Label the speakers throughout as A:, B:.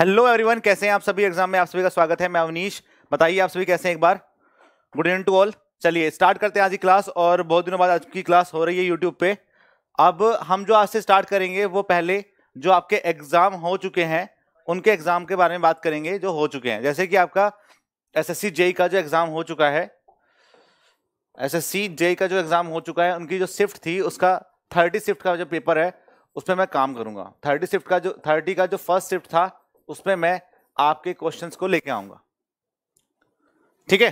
A: Hello everyone कैसे हैं आप सभी एग्जाम में आप सभी का स्वागत है मैं अवनीश बताइए आप सभी कैसे हैं एक बार गुड इवनिंग टू ऑल चलिए स्टार्ट करते हैं आज की क्लास और बहुत दिनों बाद आज की क्लास हो रही है यूट्यूब पे अब हम जो आज से स्टार्ट करेंगे वो पहले जो आपके एग्ज़ाम हो चुके हैं उनके एग्ज़ाम के बारे में बात करेंगे जो हो चुके हैं जैसे कि आपका एस एस e का जो एग्ज़ाम हो चुका है एस एस e का जो एग्ज़ाम हो चुका है उनकी जो शिफ्ट थी उसका थर्टी शिफ्ट का जो पेपर है उस पर मैं काम करूँगा थर्टी शिफ्ट का जो थर्टी का जो फर्स्ट शिफ्ट था उसमें मैं आपके क्वेश्चंस को लेके आऊंगा ठीक है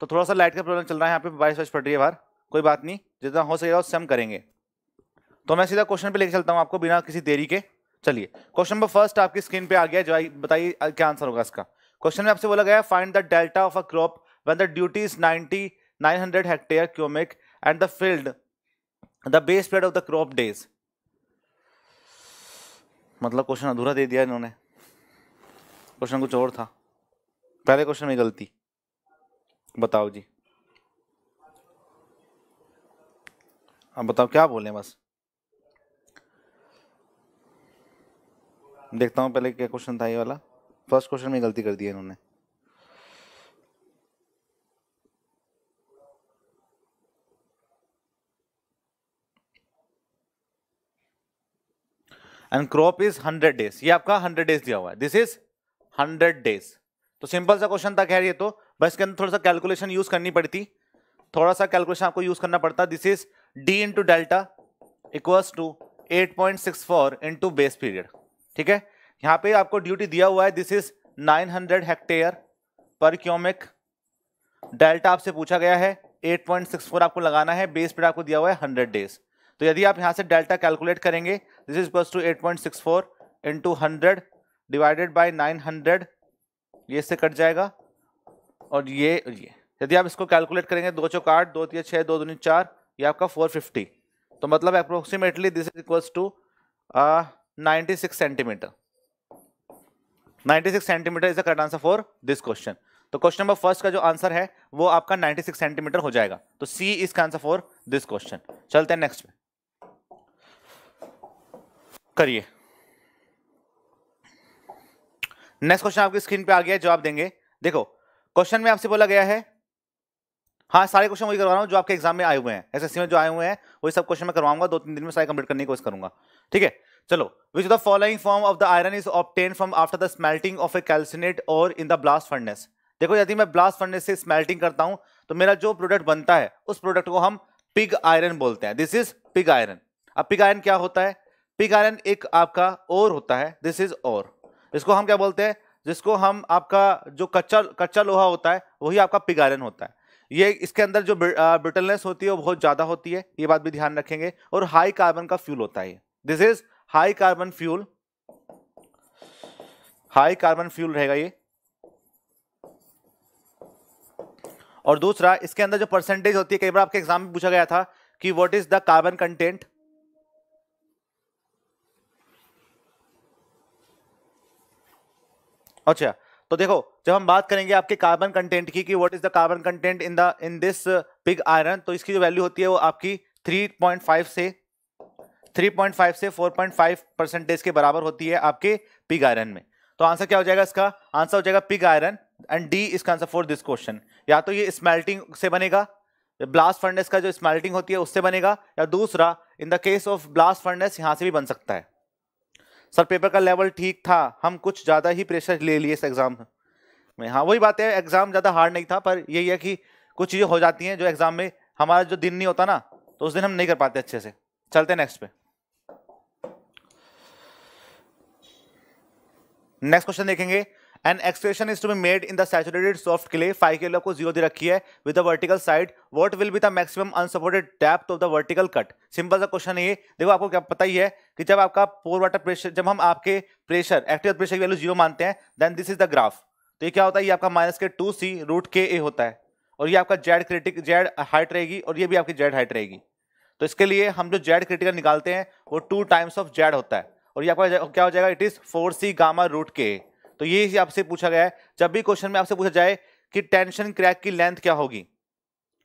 A: तो थोड़ा सा लाइट का प्रॉब्लम चल रहा है यहाँ पे बारिश वाइश पड़ रही है बाहर कोई बात नहीं जितना हो सकेगा उससे हम करेंगे तो मैं सीधा क्वेश्चन पे लेके चलता हूँ आपको बिना किसी देरी के चलिए क्वेश्चन नंबर फर्स्ट आपकी स्क्रीन पे आ गया जो बताइए क्या आंसर होगा इसका क्वेश्चन में आपसे बोला गया find the delta of a crop when the duty is ninety 900 hectare cubic and the the the base spread of the crop days मतलब क्वेश्चन अधूरा दे दिया इन्होंने क्वेश्चन कुछ और था पहले क्वेश्चन में गलती बताओ जी अब बताओ क्या बोले बस देखता हूँ पहले क्या क्वेश्चन था ये वाला फर्स्ट क्वेश्चन में गलती कर दी है इन्होंने and crop is hundred days ये आपका हंड्रेड डेज दिया हुआ है दिस इज हंड्रेड डेज तो सिंपल सा क्वेश्चन था खैर ये तो बस के अंदर थोड़ा सा कैलकुलेशन यूज करनी पड़ती थोड़ा सा कैलकुलेशन आपको यूज करना पड़ता this is D into delta equals to eight point six four into base period ठीक है यहाँ पे आपको ड्यूटी दिया हुआ है this is nine hundred hectare per cumec delta आपसे पूछा गया है 8.64 आपको लगाना है बेस पीरियड आपको दिया हुआ है 100 डेज तो यदि आप यहाँ से डेल्टा कैलकुलेट करेंगे this is equal to 8.64 point six four into hundred divided by 900 ये से कट जाएगा और ये ये यदि आप इसको कैलकुलेट करेंगे दो चौक आठ दो तीन छः दो दूनी चार ये आपका फोर फिफ्टी तो मतलब approximately this is equals to ninety six centimetre ninety six centimetre is the correct answer for this question तो क्वेश्चन नंबर फर्स्ट का जो आंसर है वो आपका नाइन्टी सिक्स सेंटीमीटर हो जाएगा तो सी इज का आंसर फॉर दिस क्वेश्चन चलते हैं नेक्स्ट में करिए नेक्स्ट क्वेश्चन आपकी स्क्रीन पे आ गया जवाब देंगे देखो क्वेश्चन में आपसे बोला गया है हाँ सारे क्वेश्चन वही करवा रहा हूँ जो आपके एग्जाम में आए हुए हैं एस में जो आए हुए हैं वही सब क्वेश्चन मैं करवाऊंगा दो तीन दिन में सारे कंप्लीट करने की कोशिश करूंगा ठीक है चलो which the following form of the iron is obtain from after the smelting of a calcinate और इन द ब्लास्ट फर्नेस देखो यदि मैं ब्लास्ट फर्नेस से स्मेल्टिंग करता हूँ तो मेरा जो प्रोडक्ट बनता है उस प्रोडक्ट को हम पिग आयरन बोलते हैं दिस इज पिग आयरन अब पिग आयरन क्या होता है पिग आयरन एक आपका और होता है दिस इज और इसको हम क्या बोलते हैं जिसको हम आपका जो कच्चा कच्चा लोहा होता है वही आपका पिगारन होता है ये इसके अंदर जो ब्रिटलनेस होती है वो बहुत ज़्यादा होती है ये बात भी ध्यान रखेंगे और हाई कार्बन का फ्यूल होता है this is high carbon fuel high carbon fuel रहेगा ये और दूसरा इसके अंदर जो परसेंटेज होती है कई बार आपके एग्जाम में पूछा गया था कि what is the carbon content अच्छा तो देखो जब हम बात करेंगे आपके कार्बन कंटेंट की कि what is the carbon content in the in this pig iron तो इसकी जो वैल्यू होती है वो आपकी 3.5 से 3.5 से 4.5 परसेंटेज के बराबर होती है आपके पिग आयरन में तो आंसर क्या हो जाएगा इसका आंसर हो जाएगा पिग आयरन एंड डी इसका आंसर फॉर दिस क्वेश्चन या तो ये स्मेल्टिंग से बनेगा ब्लास्ट फर्नेस का जो स्मेल्टिंग होती है उससे बनेगा या दूसरा in the case of blast furnace यहाँ से भी बन सकता है सर पेपर का लेवल ठीक था हम कुछ ज़्यादा ही प्रेशर ले लिए इस एग्ज़ाम में हाँ वही बात है एग्ज़ाम ज़्यादा हार्ड नहीं था पर यही है कि कुछ चीज़ें हो जाती हैं जो एग्ज़ाम में हमारा जो दिन नहीं होता ना तो उस दिन हम नहीं कर पाते अच्छे से चलते नेक्स्ट पे नेक्स्ट क्वेश्चन देखेंगे and expression is to be made in the saturated soft के लिए फाइव के लिए को जीरो दे रखी है with the vertical side what will be the maximum unsupported depth of the vertical cut simple सा क्वेश्चन है ये देखो आपको क्या पता ही है कि जब आपका पोर वाटर प्रेशर जब हम आपके प्रेशर एक्टिव प्रेशर की वैल्यू जीरो मानते हैं then this is the graph तो ये क्या होता है ये आपका माइनस के टू सी रूट के ए होता है और ये आपका जेड क्रिटिक जेड हाइट रहेगी और ये भी आपकी जेड हाइट रहेगी तो इसके लिए हम जो जेड क्रिटिकल निकालते हैं वो टू टाइम्स ऑफ जेड होता है और ये आपका क्या हो जाएगा it is four C gamma root K A तो ये आपसे पूछा गया है जब भी क्वेश्चन में आपसे पूछा जाए कि टेंशन क्रैक की लेंथ क्या होगी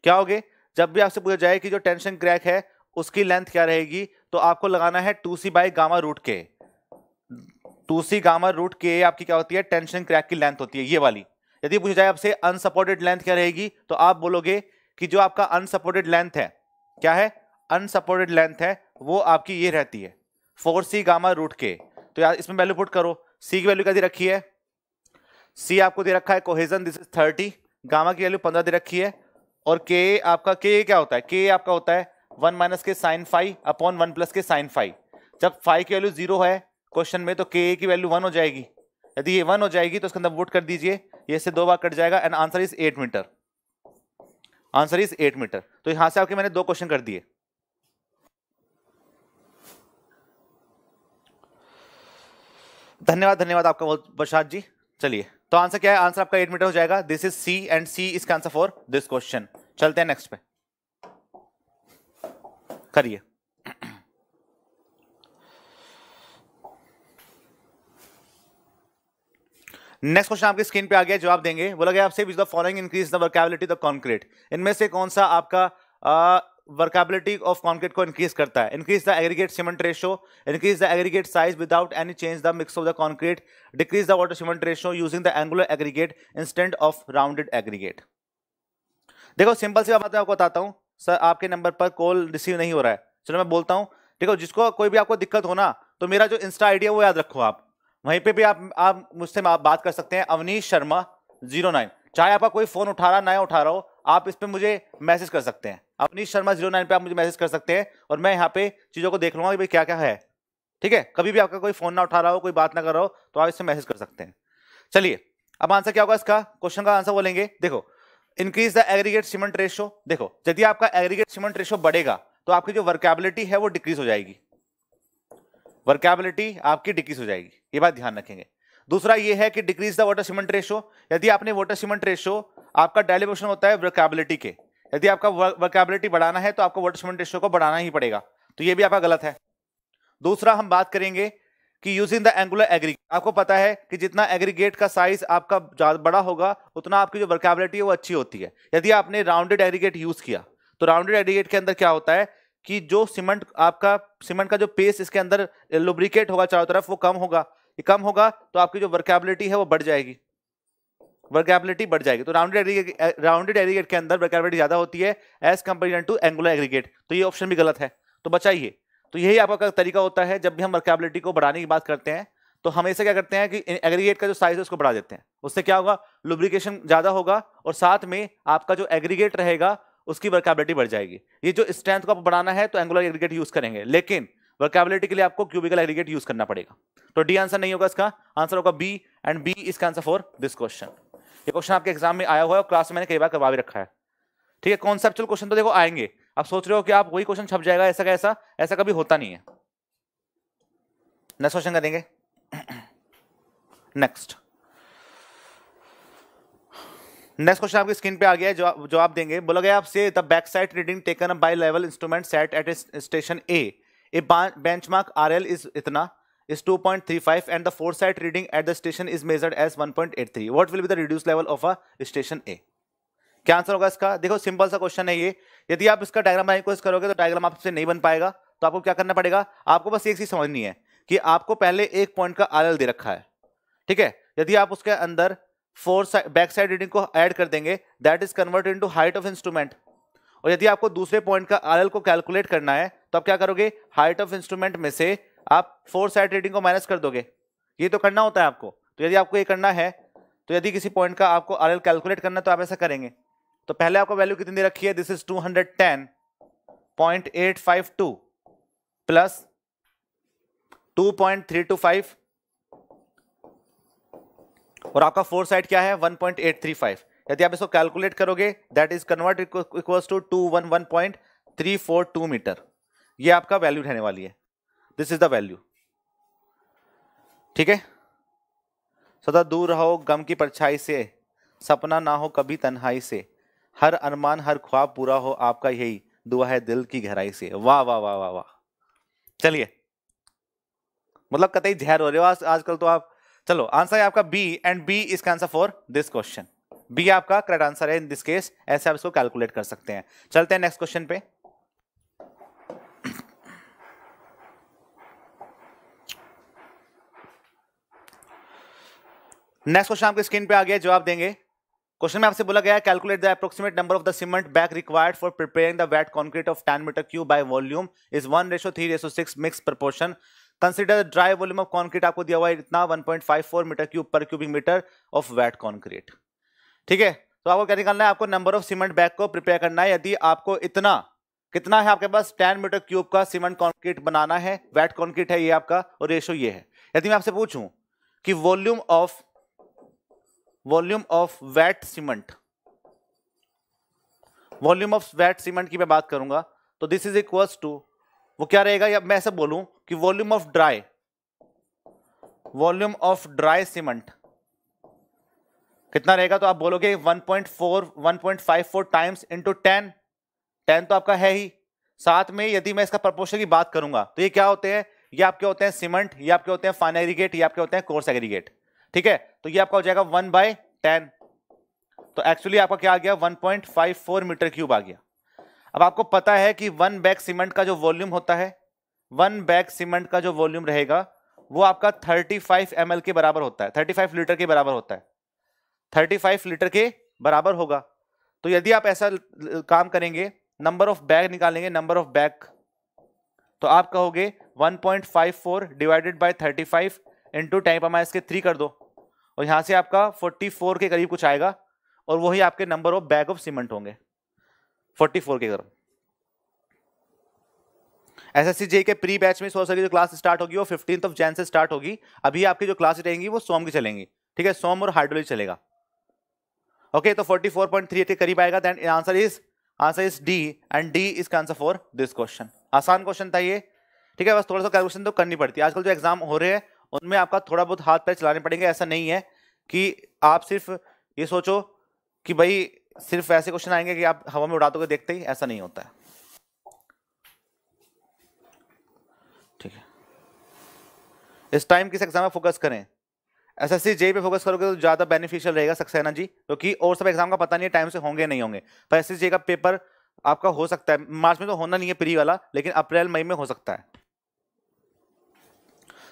A: क्या होगी जब भी आपसे पूछा जाए कि जो टेंशन क्रैक है उसकी लेंथ क्या रहेगी तो आपको लगाना है two C by gamma root K two C gamma root K आपकी क्या होती है टेंशन क्रैक की लेंथ होती है ये वाली यदि पूछा जाए आपसे अनसपोर्टेड लेंथ क्या रहेगी तो आप बोलोगे कि जो आपका अनसपोर्टेड लेंथ है क्या है अनसपोर्टेड लेंथ है वो आपकी ये रहती है फोर सी गामा रूट के तो यार इसमें वैल्यू पुट करो सी की वैल्यू क्या दे रखी है सी आपको दे रखा है cohesion this is thirty gamma की वैल्यू पंद्रह दे रखी है और के आपका के क्या होता है के आपका होता है वन माइनस के sine five upon one plus के साइन फाइव जब फाइव की वैल्यू जीरो है क्वेश्चन में तो के की वैल्यू वन हो जाएगी यदि ये वन हो जाएगी तो उसके अंदर वोट कर दीजिए ये से दो बार कट जाएगा and answer is eight metre answer is eight metre तो यहां से आपके मैंने दो क्वेश्चन कर दिए धन्यवाद धन्यवाद आपका बहुत प्रसाद जी चलिए तो आंसर क्या है आंसर आपका एट मीटर हो जाएगा this is C and C इसका आंसर फॉर दिस क्वेश्चन चलते हैं नेक्स्ट पे करिए नेक्स्ट क्वेश्चन आपकी स्क्रीन पे आ गया जवाब देंगे बोला गया आपसे the following increase the workability the concrete इनमें से कौन सा आपका वर्काबिलिटी ऑफ कॉन्क्रीट को इंक्रीज करता है increase the aggregate cement ratio increase the aggregate size without any change the mix of the concrete decrease the water cement ratio using the angular aggregate instant of rounded aggregate देखो simple सी बात मैं आपको बताता हूँ sir आपके number पर call receive नहीं हो रहा है चलो मैं बोलता हूँ ठीक है जिसको कोई भी आपको दिक्कत हो ना तो मेरा जो इंस्टा आइडिया वो याद रखो आप वहीं पे भी आप आप मुझसे आप बात कर सकते हैं अवनीश शर्मा जीरो नाइन चाहे आपका कोई फ़ोन उठा रहा ना उठा रहा हो आप इस पर मुझे मैसेज कर सकते हैं अपनी शर्मा जीरो नाइन पर आप मुझे मैसेज कर सकते हैं और मैं यहाँ पे चीज़ों को देख लूँगा कि भाई क्या क्या है ठीक है कभी भी आपका कोई फ़ोन ना उठा रहा हो कोई बात ना कर रहा हो तो आप इससे मैसेज कर सकते हैं चलिए अब आंसर क्या होगा इसका क्वेश्चन का आंसर बोलेंगे देखो increase the aggregate cement ratio देखो यदि आपका एग्रीगेट सीमेंट रेशो बढ़ेगा तो आपकी जो वर्कैबिलिटी है वो डिक्रीज हो जाएगी वर्कैबिलिटी आपकी डिक्रीज हो जाएगी ये बात ध्यान रखेंगे दूसरा ये है कि decrease the water cement ratio यदि आपने वाटर सीमेंट रेशो आपका डेलीवेशन होता है वर्कैबिलिटी के यदि आपका वर्कैबिलिटी बढ़ाना है तो आपको वर्ड सीमेंट रेशियो को बढ़ाना ही पड़ेगा तो ये भी आपका गलत है दूसरा हम बात करेंगे कि यूजिंग द एंगुलर एग्रीगेट आपको पता है कि जितना एग्रीगेट का साइज आपका बड़ा होगा उतना आपकी जो वर्केबिलिटी है वो अच्छी होती है यदि आपने राउंडेड एग्रीगेट यूज किया तो राउंडेड एग्रीगेट के अंदर क्या होता है कि जो सीमेंट आपका सीमेंट का जो पेस इसके अंदर लुब्रिकेट होगा चारों तरफ वो कम होगा ये कम होगा तो आपकी जो वर्केबिलिटी है वो बढ़ जाएगी वर्कैबिलिटी बढ़ जाएगी तो राउंडेड एग्रीगेट राउंडेड एग्रीगेट के अंदर वर्कैबिलिटी ज़्यादा होती है as comparison to angular aggregate तो ये ऑप्शन भी गलत है तो बचाइए तो यही आपका तरीका होता है जब भी हम वर्कैबिलिटी को बढ़ाने की बात करते हैं तो हमेशा क्या करते हैं कि एग्रीगेट का जो साइज है उसको बढ़ा देते हैं उससे क्या होगा लुब्रिकेशन ज़्यादा होगा और साथ में आपका जो एग्रीगेट रहेगा उसकी वर्कैबिलिटी बढ़ जाएगी ये जो स्ट्रेंथ को आप बढ़ाना है तो एंगुलर एग्रीगेट यूज़ करेंगे लेकिन वर्कैबिलिटी के लिए आपको क्यूबिकल एग्रीगेट यूज़ करना पड़ेगा तो डी आंसर नहीं होगा इसका आंसर होगा बी एंड बी इसका आंसर फॉर दिस क्वेश्चन ये क्वेश्चन आपके एग्जाम में आया हुआ है और क्लास में मैंने कई बार करवा भी रखा है ठीक है कॉन्सेप्चुअल क्वेश्चन तो देखो आएंगे आप सोच रहे हो कि आप वही क्वेश्चन छप जाएगा ऐसा कैसा ऐसा कभी होता नहीं है नेक्स्ट क्वेश्चन करेंगे नेक्स्ट नेक्स्ट क्वेश्चन आपकी स्क्रीन पे आ गया है जो जवाब देंगे बोला गया आपसे the back side reading taken by level instrument set at station A A benchmark RL is इतना is 2.35 and the foresight reading at the station is measured as 1.83 what will be the reduced level of a station a क्या answer होगा इसका देखो simple सा question है ये यदि आप इसका डायग्राम बनाने की कोशिश करोगे तो डायग्राम आपसे नहीं बन पाएगा तो आपको क्या करना पड़ेगा आपको बस एक चीज समझनी है कि आपको पहले एक पॉइंट का आरएल दे रखा है ठीक है यदि आप उसके अंदर fore side back side reading को ऐड कर देंगे that is converted into height of instrument और यदि आपको दूसरे पॉइंट का आरएल को कैलकुलेट करना है तो आप क्या करोगे हाइट ऑफ इंस्ट्रूमेंट में से आप फोर साइड रीडिंग को माइनस कर दोगे ये तो करना होता है आपको तो यदि आपको ये करना है तो यदि किसी पॉइंट का आपको आर कैलकुलेट करना तो आप ऐसा करेंगे तो पहले आपको वैल्यू कितनी दे रखी है this is two hundred ten point eight five two plus two point three two five और आपका फोर साइड क्या है one point eight three five यदि आप इसको कैलकुलेट करोगे that is convert equals to two one one point three four two metre ये आपका वैल्यू रहने वाली है दिस इज द वैल्यू ठीक है सदा दूर रहो गम की परछाई से सपना ना हो कभी तन्हाई से हर अरमान हर ख्वाब पूरा हो आपका यही दुआ है दिल की गहराई से वाह वाह वाह वाह वाह चलिए मतलब कतई जहर हो रहे हो आज आजकल तो आप चलो आंसर है आपका बी एंड बी इसका answer for this question B आपका करेक्ट आंसर है इन दिस केस ऐसे आप इसको कैलकुलेट कर सकते हैं चलते हैं नेक्स्ट क्वेश्चन पे नेक्स्ट क्वेश्चन आपके स्क्रीन पे आ गया जवाब देंगे क्वेश्चन में आपसे बोला गया calculate the approximate number of the cement bag required for preparing the wet concrete of ten metre cube by volume is one ratio three ratio six mix proportion consider dry volume of concrete आपको दिया हुआ है इतना 1.54 metre cube per cubic metre of wet concrete ठीक है तो आपको क्या निकालना है आपको नंबर ऑफ सीमेंट बैग को प्रिपेयर करना है यदि आपको इतना कितना है आपके पास टेन मीटर क्यूब का सीमेंट कॉन्क्रीट बनाना है वेट कॉन्क्रीट है ये आपका और रेशो ये है यदि मैं आपसे पूछूँ कि volume of volume of wet cement volume of wet cement की मैं बात करूंगा तो दिस इज इक्वल्स टू वो क्या रहेगा या मैं ऐसा बोलूं कि volume of dry volume of dry cement कितना रहेगा तो आप बोलोगे 1.4 1.54 टाइम्स इंटू टेन टेन तो आपका है ही साथ में यदि मैं इसका प्रपोर्शन की बात करूंगा तो ये क्या होते हैं ये आपके होते हैं सीमेंट ये आपके होते हैं फाइन एग्रीगेट ये आपके होते हैं कोर्स एग्रीगेट ठीक है तो ये आपका हो जाएगा वन बाय टेन तो एक्चुअली आपका क्या आ गया one point five four metre cube आ गया अब आपको पता है कि वन बैग सीमेंट का जो वॉल्यूम होता है वन बैग सीमेंट का जो वॉल्यूम रहेगा वो आपका 35 ml के बराबर होता है फाइव लीटर के बराबर होता है फाइव लीटर के बराबर होगा तो यदि आप ऐसा काम करेंगे नंबर ऑफ बैग निकालेंगे नंबर ऑफ बैग तो आप कहोगे 1.54 डिवाइडेड बाय 35 इनटू टाइम के थ्री कर दो और यहाँ से आपका 44 के करीब कुछ आएगा और वही आपके number of bag of cement होंगे 44 के करीब एसएससी जे के प्री बैच में सोच सके जो क्लास स्टार्ट होगी वो फिफ्टींथ ऑफ जैन से स्टार्ट होगी अभी आपकी जो क्लास रहेंगी वो सोम की चलेंगी ठीक है सोम और हार्डवेयर चलेगा ओके okay, तो 44.38 के करीब आएगा then answer is answer is D and D is answer for this question आसान क्वेश्चन था ये ठीक है बस थोड़ा सा कैलकुलेशन तो करनी पड़ती है आजकल जो एग्जाम हो रहे हैं उनमें आपका थोड़ा बहुत हाथ पैर चलाने पड़ेंगे ऐसा नहीं है कि आप सिर्फ ये सोचो कि भाई सिर्फ ऐसे क्वेश्चन आएंगे कि आप हवा में उड़ा दोगे देखते ही ऐसा नहीं होता है ठीक है इस टाइम किस एग्जाम में फोकस करें एस एस सी पे फोकस करोगे तो ज़्यादा बेनिफिशियल रहेगा सक्सेना जी क्योंकि तो और सब एग्जाम का पता नहीं है टाइम से होंगे नहीं होंगे पर एस एस का पेपर आपका हो सकता है मार्च में तो होना नहीं है प्री वाला लेकिन अप्रैल मई में हो सकता है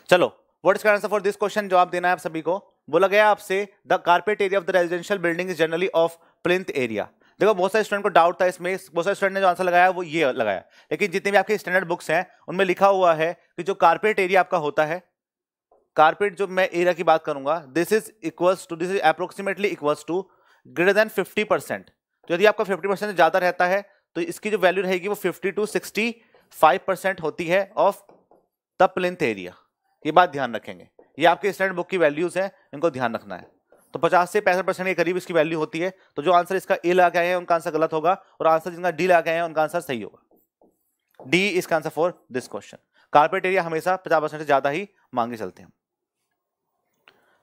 A: चलो what is answer for this question जवाब देना है आप सभी को बोला गया आपसे the carpet area of the residential building is generally of plinth area देखो बहुत सारे स्टूडेंट को डाउट था इसमें बहुत सारे स्टूडेंट ने जो आंसर लगाया वो ये लगाया लेकिन जितने भी आपके स्टैंडर्ड बुक्स हैं उनमें लिखा हुआ है कि जो कारपेट एरिया आपका होता है कारपेट जो मैं एरिया की बात करूंगा this is equals to this is approximately equals to greater than fifty percent तो यदि आपका फिफ्टी परसेंट ज़्यादा रहता है तो इसकी जो वैल्यू रहेगी वो fifty to sixty five percent होती है ऑफ द प्लिंथ एरिया ये बात ध्यान रखेंगे ये आपके स्टैंडर्ड बुक की वैल्यूज़ हैं इनको ध्यान रखना है तो 50 से पैंसठ परसेंट के करीब इसकी वैल्यू होती है तो जो आंसर इसका ए ला गया है उनका आंसर गलत होगा और आंसर जिनका डी ला के उनका आंसर सही होगा डी इसका answer for this question carpet area हमेशा पचास परसेंट से ज़्यादा ही मांगे चलते हैं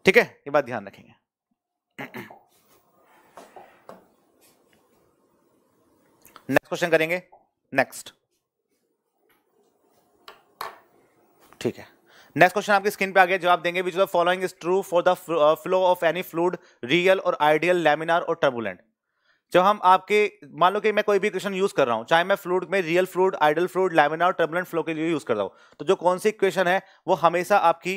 A: ठीक है ये बात ध्यान रखेंगे नेक्स्ट क्वेश्चन करेंगे नेक्स्ट ठीक है नेक्स्ट क्वेश्चन आपकी स्क्रीन पे आ गया जवाब देंगे which the following is true for the flow of any fluid real और आइडियल लेमिनार और टर्बुलेंट जब हम आपके मान लो कि मैं कोई भी क्वेश्चन यूज कर रहा हूँ चाहे मैं फ्लूड में real fluid ideal fluid laminar और टर्बुलेंट फ्लो के लिए यूज कर रहा हूँ तो जो कौन सी क्वेश्चन है वो हमेशा आपकी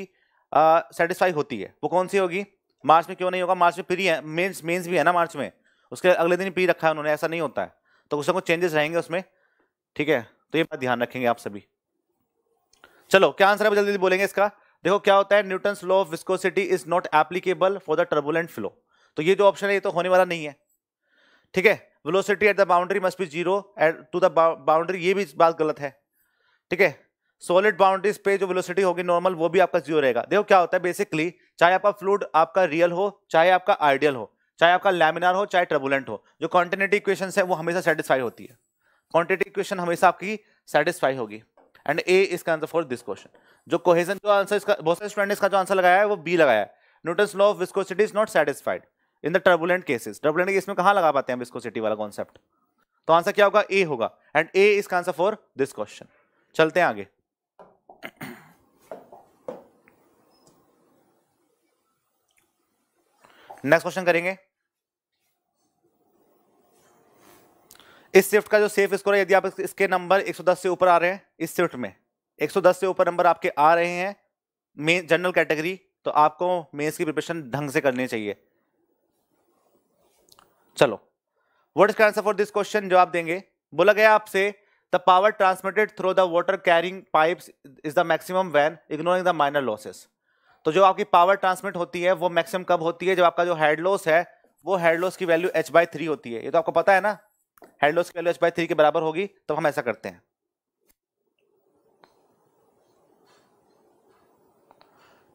A: सेटिस्फाई uh, होती है वो कौन सी होगी मार्च में क्यों नहीं होगा मार्च में प्री है मेन्स मेन्स भी है ना मार्च में उसके अगले दिन प्री रखा है उन्होंने ऐसा नहीं होता है तो उसमें कुछ चेंजेस रहेंगे उसमें ठीक है तो ये बात ध्यान रखेंगे आप सभी चलो क्या आंसर है जल्दी बोलेंगे इसका देखो क्या होता है Newton law of viscosity is not applicable for the turbulent flow तो ये जो ऑप्शन है ये तो होने वाला नहीं है ठीक है velocity at the boundary must be zero to the boundary ये भी बात गलत है ठीक है सॉलिड बाउंड्रीज पे जो वेलोसिटी होगी नॉर्मल वो भी आपका जीरो रहेगा देखो क्या होता है बेसिकली चाहे आपका फ्लूड आपका रियल हो चाहे आपका आइडियल हो चाहे आपका लैमिनार हो चाहे ट्रबुलेंट हो जो क्वान्टिटी इक्वेशन है वो हमेशा सेटिस्फाई होती है क्वान्टिटी इक्वेशन हमेशा आपकी सेटिस्फाई होगी एंड ए इसका आंसर फॉर दिस क्वेश्चन जो कोहेजन जो आंसर इसका बहुत सारे स्टूडेंट इसका जो आंसर लगाया है वो बी लगाया है Newton law of viscosity is not satisfied in the turbulent cases turbulent case में कहाँ लगा पाते हैं विस्कोसिटी वाला कॉन्सेप्ट तो आंसर क्या होगा ए होगा एंड ए इसका आंसर फॉर दिस क्वेश्चन चलते हैं आगे नेक्स्ट क्वेश्चन करेंगे इस शिफ्ट का जो सेफ स्कोर है यदि आप इसके नंबर 110 से ऊपर आ रहे हैं इस शिफ्ट में 110 से ऊपर नंबर आपके आ रहे हैं मेन जनरल कैटेगरी तो आपको मेंस की प्रिपरेशन ढंग से करनी चाहिए चलो what is answer for this question जो आप देंगे बोला गया आपसे the power transmitted through the water carrying pipe is the maximum when ignoring the minor losses तो जो आपकी पावर ट्रांसमिट होती है वो मैक्सिमम कब होती है जब आपका जो हेड लॉस है वो हेड लॉस की वैल्यू एच बाई थ्री होती है ये तो आपको पता है ना हेड लॉस की वैल्यू एच बाई थ्री के बराबर होगी तो हम ऐसा करते हैं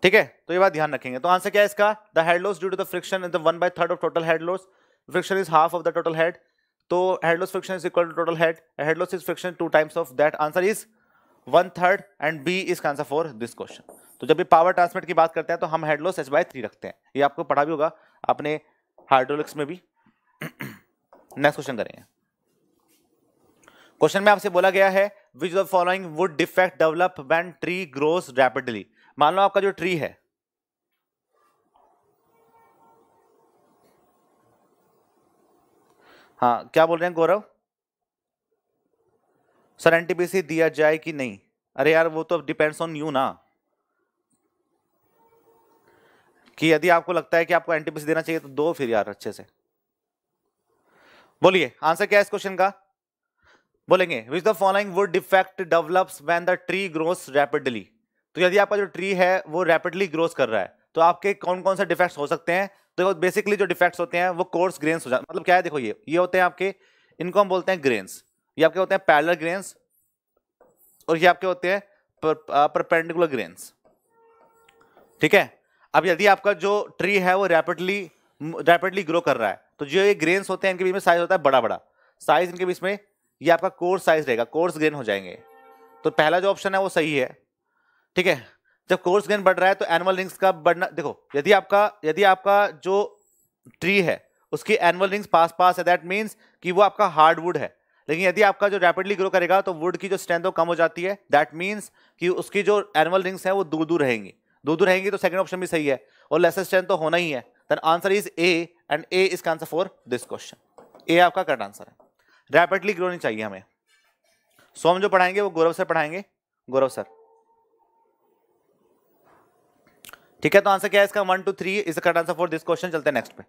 A: ठीक है तो ये बात ध्यान रखेंगे तो आंसर क्या है इसका the head loss due to the friction is the one by third of total head loss friction is half of the total head तो head loss friction is equal to total head head loss is friction two times of that answer is one third and B is answer for this question तो जब भी power transmit की बात करते हैं तो हम head loss h by three रखते हैं ये आपको पढ़ा भी होगा अपने हाइड्रोलिक्स में भी नेक्स्ट क्वेश्चन करेंगे क्वेश्चन में आपसे बोला गया है which the following would defect develop when tree grows rapidly मान लो आपका जो ट्री है हाँ क्या बोल रहे हैं गौरव सर एनटीपीसी दिया जाए कि नहीं अरे यार वो तो डिपेंड्स ऑन यू ना कि यदि आपको लगता है कि आपको एनटीपीसी देना चाहिए तो दो फिर यार अच्छे से बोलिए आंसर क्या है इस क्वेश्चन का बोलेंगे which the following would defect develops when the tree grows rapidly तो यदि आपका जो ट्री है वो रैपिडली ग्रोस कर रहा है तो आपके कौन कौन से डिफेक्ट्स हो सकते हैं तो बेसिकली जो डिफेक्ट्स होते हैं वो कोर्स ग्रेन्स हो जाते मतलब क्या है देखो ये ये होते हैं आपके इनको हम बोलते हैं ग्रेन्स ये आपके होते हैं पैलर ग्रेन्स और ये आपके होते हैं परपेंडिकुलर ग्रेन्स ठीक है अब यदि आपका जो ट्री है वो रैपिडली रैपिडली ग्रो कर रहा है तो जो ये ग्रेन्स होते हैं इनके बीच में साइज होता है बड़ा बड़ा साइज इनके बीच में ये आपका कोर्स साइज रहेगा कोर्स गेन हो जाएंगे तो पहला जो ऑप्शन है वो सही है ठीक है जब कोर्स गेन बढ़ रहा है तो एनुअल रिंग्स का बढ़ना देखो यदि आपका यदि आपका जो ट्री है उसकी एनुअल रिंग्स पास पास है दैट मीन्स कि वो आपका हार्डवुड है लेकिन यदि आपका जो रैपिडली ग्रो करेगा तो वुड की जो स्ट्रेंथ वो कम हो जाती है दैट मीन्स कि उसकी जो एनुअल रिंग्स हैं वो दूर दूर रहेंगी दूर दूर रहेंगी तो सेकंड ऑप्शन भी सही है और लेसर स्ट्रेंथ तो होना ही है then answer is A and A इसका answer for this question A आपका करेक्ट आंसर है रैपिडली नहीं चाहिए हमें सो हम जो पढ़ाएंगे वो गौरव सर पढ़ाएंगे गौरव सर ठीक है तो आंसर क्या है इसका one two three is correct answer for this question चलते हैं नेक्स्ट पे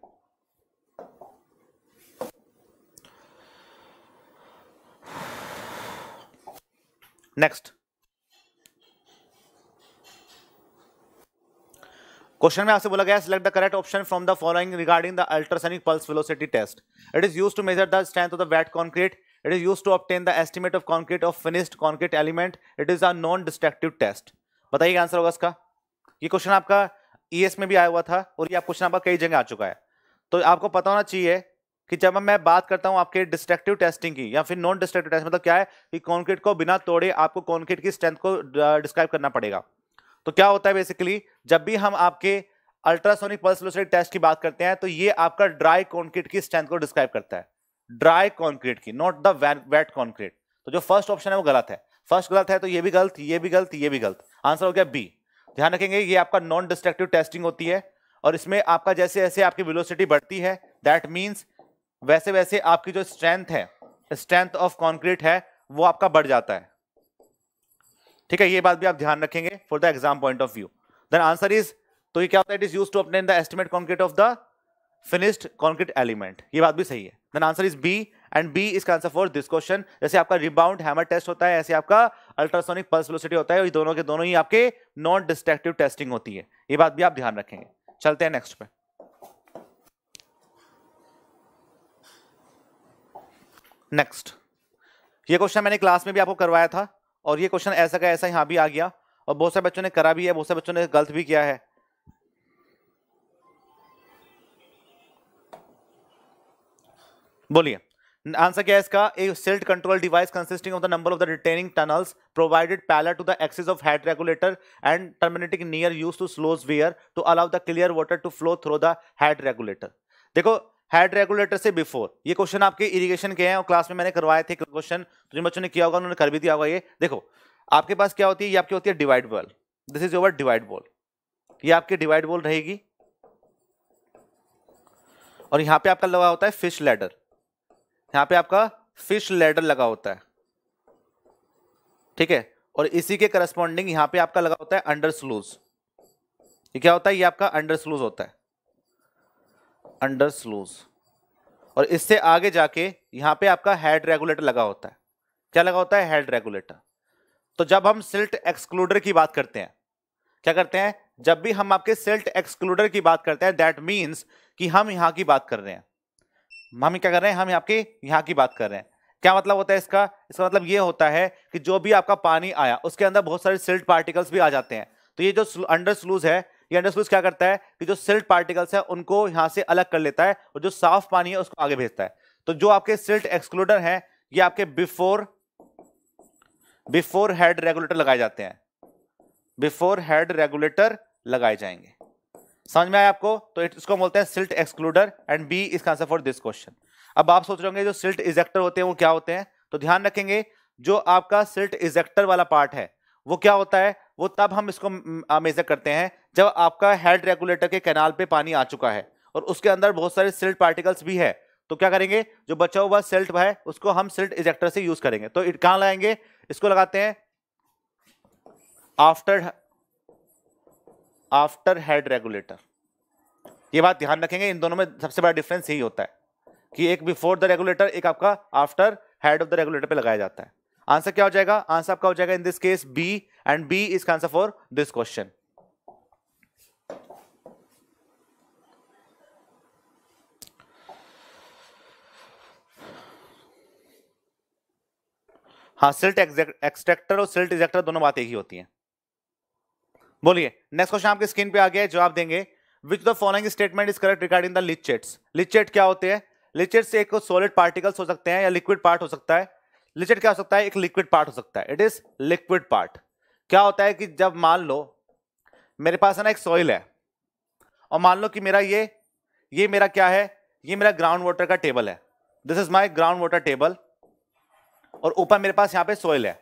A: नेक्स्ट क्वेश्चन में आपसे बोला गया select the correct option from the following regarding the ultrasonic pulse velocity test it is used to measure the strength of the wet concrete it is used to obtain the estimate of concrete of finished concrete element it is a non destructive test बताइए answer होगा इसका ये question आपका ई e में भी आया हुआ था और ये आप क्वेश्चन आपका कई जगह आ चुका है तो आपको पता होना चाहिए कि जब मैं बात करता हूं आपके डिस्ट्रक्टिव टेस्टिंग की या फिर नॉन डिस्ट्रक्टिव टेस्ट मतलब क्या है कि कॉन्क्रीट को बिना तोड़े आपको कॉन्क्रीट की स्ट्रेंथ को डिस्क्राइब करना पड़ेगा तो क्या होता है बेसिकली जब भी हम आपके अल्ट्रासोनिक पल्स वेलोसिटी टेस्ट की बात करते हैं तो ये आपका ड्राई कॉन्क्रीट की स्ट्रेंथ को डिस्क्राइब करता है ड्राई कॉन्क्रीट की नॉट द वेट कॉन्क्रीट तो जो फर्स्ट ऑप्शन है वो गलत है फर्स्ट गलत है तो ये भी गलत ये भी गलत ये भी गलत आंसर हो गया बी ध्यान रखेंगे ये आपका नॉन डिस्ट्रक्टिव टेस्टिंग होती है और इसमें आपका जैसे जैसे आपकी वेलोसिटी बढ़ती है दैट मीन्स वैसे वैसे आपकी जो स्ट्रेंथ है स्ट्रेंथ ऑफ कॉन्क्रीट है वो आपका बढ़ जाता है ठीक है ये बात भी आप ध्यान रखेंगे for the exam point of view then answer is तो ये क्या होता है इट इज यूज टू अपने the estimate concrete of the finished concrete element ये बात भी सही है then answer is B and B is का आंसर फॉर दिस क्वेश्चन जैसे आपका रिबाउंड हैमर टेस्ट होता है ऐसे आपका अल्ट्रासोनिक पल्स वेलोसिटी होता है और दोनों के दोनों ही आपके नॉन डिस्ट्रक्टिव टेस्टिंग होती है ये बात भी आप ध्यान रखेंगे चलते हैं नेक्स्ट पे नेक्स्ट ये क्वेश्चन मैंने क्लास में भी आपको करवाया था और ये क्वेश्चन ऐसा का ऐसा यहाँ भी आ गया और बहुत सारे बच्चों ने करा भी है बहुत सारे बच्चों ने गलत भी किया है बोलिए आंसर क्या है इसका a silt control device consisting of the number of the retaining tunnels provided parallel to the axis of head regulator and terminating near use to sluice weir to allow the clear water to flow through the head regulator देखो head regulator से before ये question आपके irrigation के हैं और class में मैंने करवाए थे क्वेश्चन तो जिन बच्चों ने किया होगा उन्होंने कर भी दिया होगा ये देखो आपके पास क्या होती है ये आपकी होती है divide wall this is your divide wall ये आपकी डिवाइड बॉल रहेगी और यहाँ पे आपका लगा होता है फिश लेडर यहाँ पे आपका फिश लेडर लगा होता है ठीक है और इसी के करस्पॉन्डिंग यहाँ पे आपका लगा होता है अंडर स्लूज ये क्या होता है ये आपका अंडर स्लूज होता है अंडर स्लोज और इससे आगे जाके यहाँ पे आपका हेड रेगुलेटर लगा होता है क्या लगा होता है हेड रेगुलेटर तो जब हम सिल्ट एक्सक्लूडर की बात करते हैं क्या करते हैं जब भी हम आपके सिल्ट एक्सक्लूडर की बात करते हैं दैट मीन्स कि हम यहाँ की बात कर रहे हैं हम क्या कर रहे हैं हम आपके यहाँ की बात कर रहे हैं क्या मतलब होता है इसका इसका मतलब ये होता है कि जो भी आपका पानी आया उसके अंदर बहुत सारे सिल्ट पार्टिकल्स भी आ जाते हैं तो ये जो अंडर स्लूज है ये अंडरस्विच क्या करता है कि जो सिल्ट पार्टिकल्स है उनको यहाँ से अलग कर लेता है और जो साफ पानी है उसको आगे भेजता है तो जो आपके सिल्ट एक्सक्लूडर हैं ये आपके बिफोर बिफोर हेड रेगुलेटर लगाए जाते हैं बिफोर हेड रेगुलेटर लगाए जाएंगे समझ में आया आपको तो इसको बोलते हैं सिल्ट एक्सक्लूडर एंड बी इसका आंसर फॉर दिस क्वेश्चन अब आप सोच रहे होंगे जो सिल्ट इजेक्टर होते हैं वो क्या होते हैं तो ध्यान रखेंगे जो आपका सिल्ट इजेक्टर वाला पार्ट है वो क्या होता है वो तब हम इसको मेजर करते हैं जब आपका हेड रेगुलेटर के कैनाल पे पानी आ चुका है और उसके अंदर बहुत सारे सिल्ट पार्टिकल्स भी है तो क्या करेंगे जो बचा हुआ सिल्ट है उसको हम सिल्ट इजेक्टर से यूज करेंगे तो कहां लगाएंगे इसको लगाते हैं आफ्टर आफ्टर हेड रेगुलेटर ये बात ध्यान रखेंगे इन दोनों में सबसे बड़ा डिफरेंस यही होता है कि एक बिफोर द रेगुलेटर एक आपका after head of the regulator पे लगाया जाता है आंसर क्या हो जाएगा आंसर आपका हो जाएगा in this case B and B is answer for this question हाँ सिल्ट एक्सट्रैक्टर और सिल्ट इजेक्टर दोनों बात एक ही होती हैं बोलिए नेक्स्ट क्वेश्चन आपके स्क्रीन पे आ गया है जवाब देंगे which the following statement is correct regarding the leachates leachate क्या होते हैं से एक सॉलिड पार्टिकल्स हो सकते हैं या लिक्विड पार्ट हो सकता है लिचेट क्या हो सकता है एक लिक्विड पार्ट हो सकता है इट इज लिक्विड पार्ट क्या होता है कि जब मान लो मेरे पास है ना एक सॉइल है और मान लो कि मेरा ये ये मेरा क्या है ये मेरा ग्राउंड वाटर का टेबल है this is my ground water table और ऊपर मेरे पास यहाँ पे सोयल है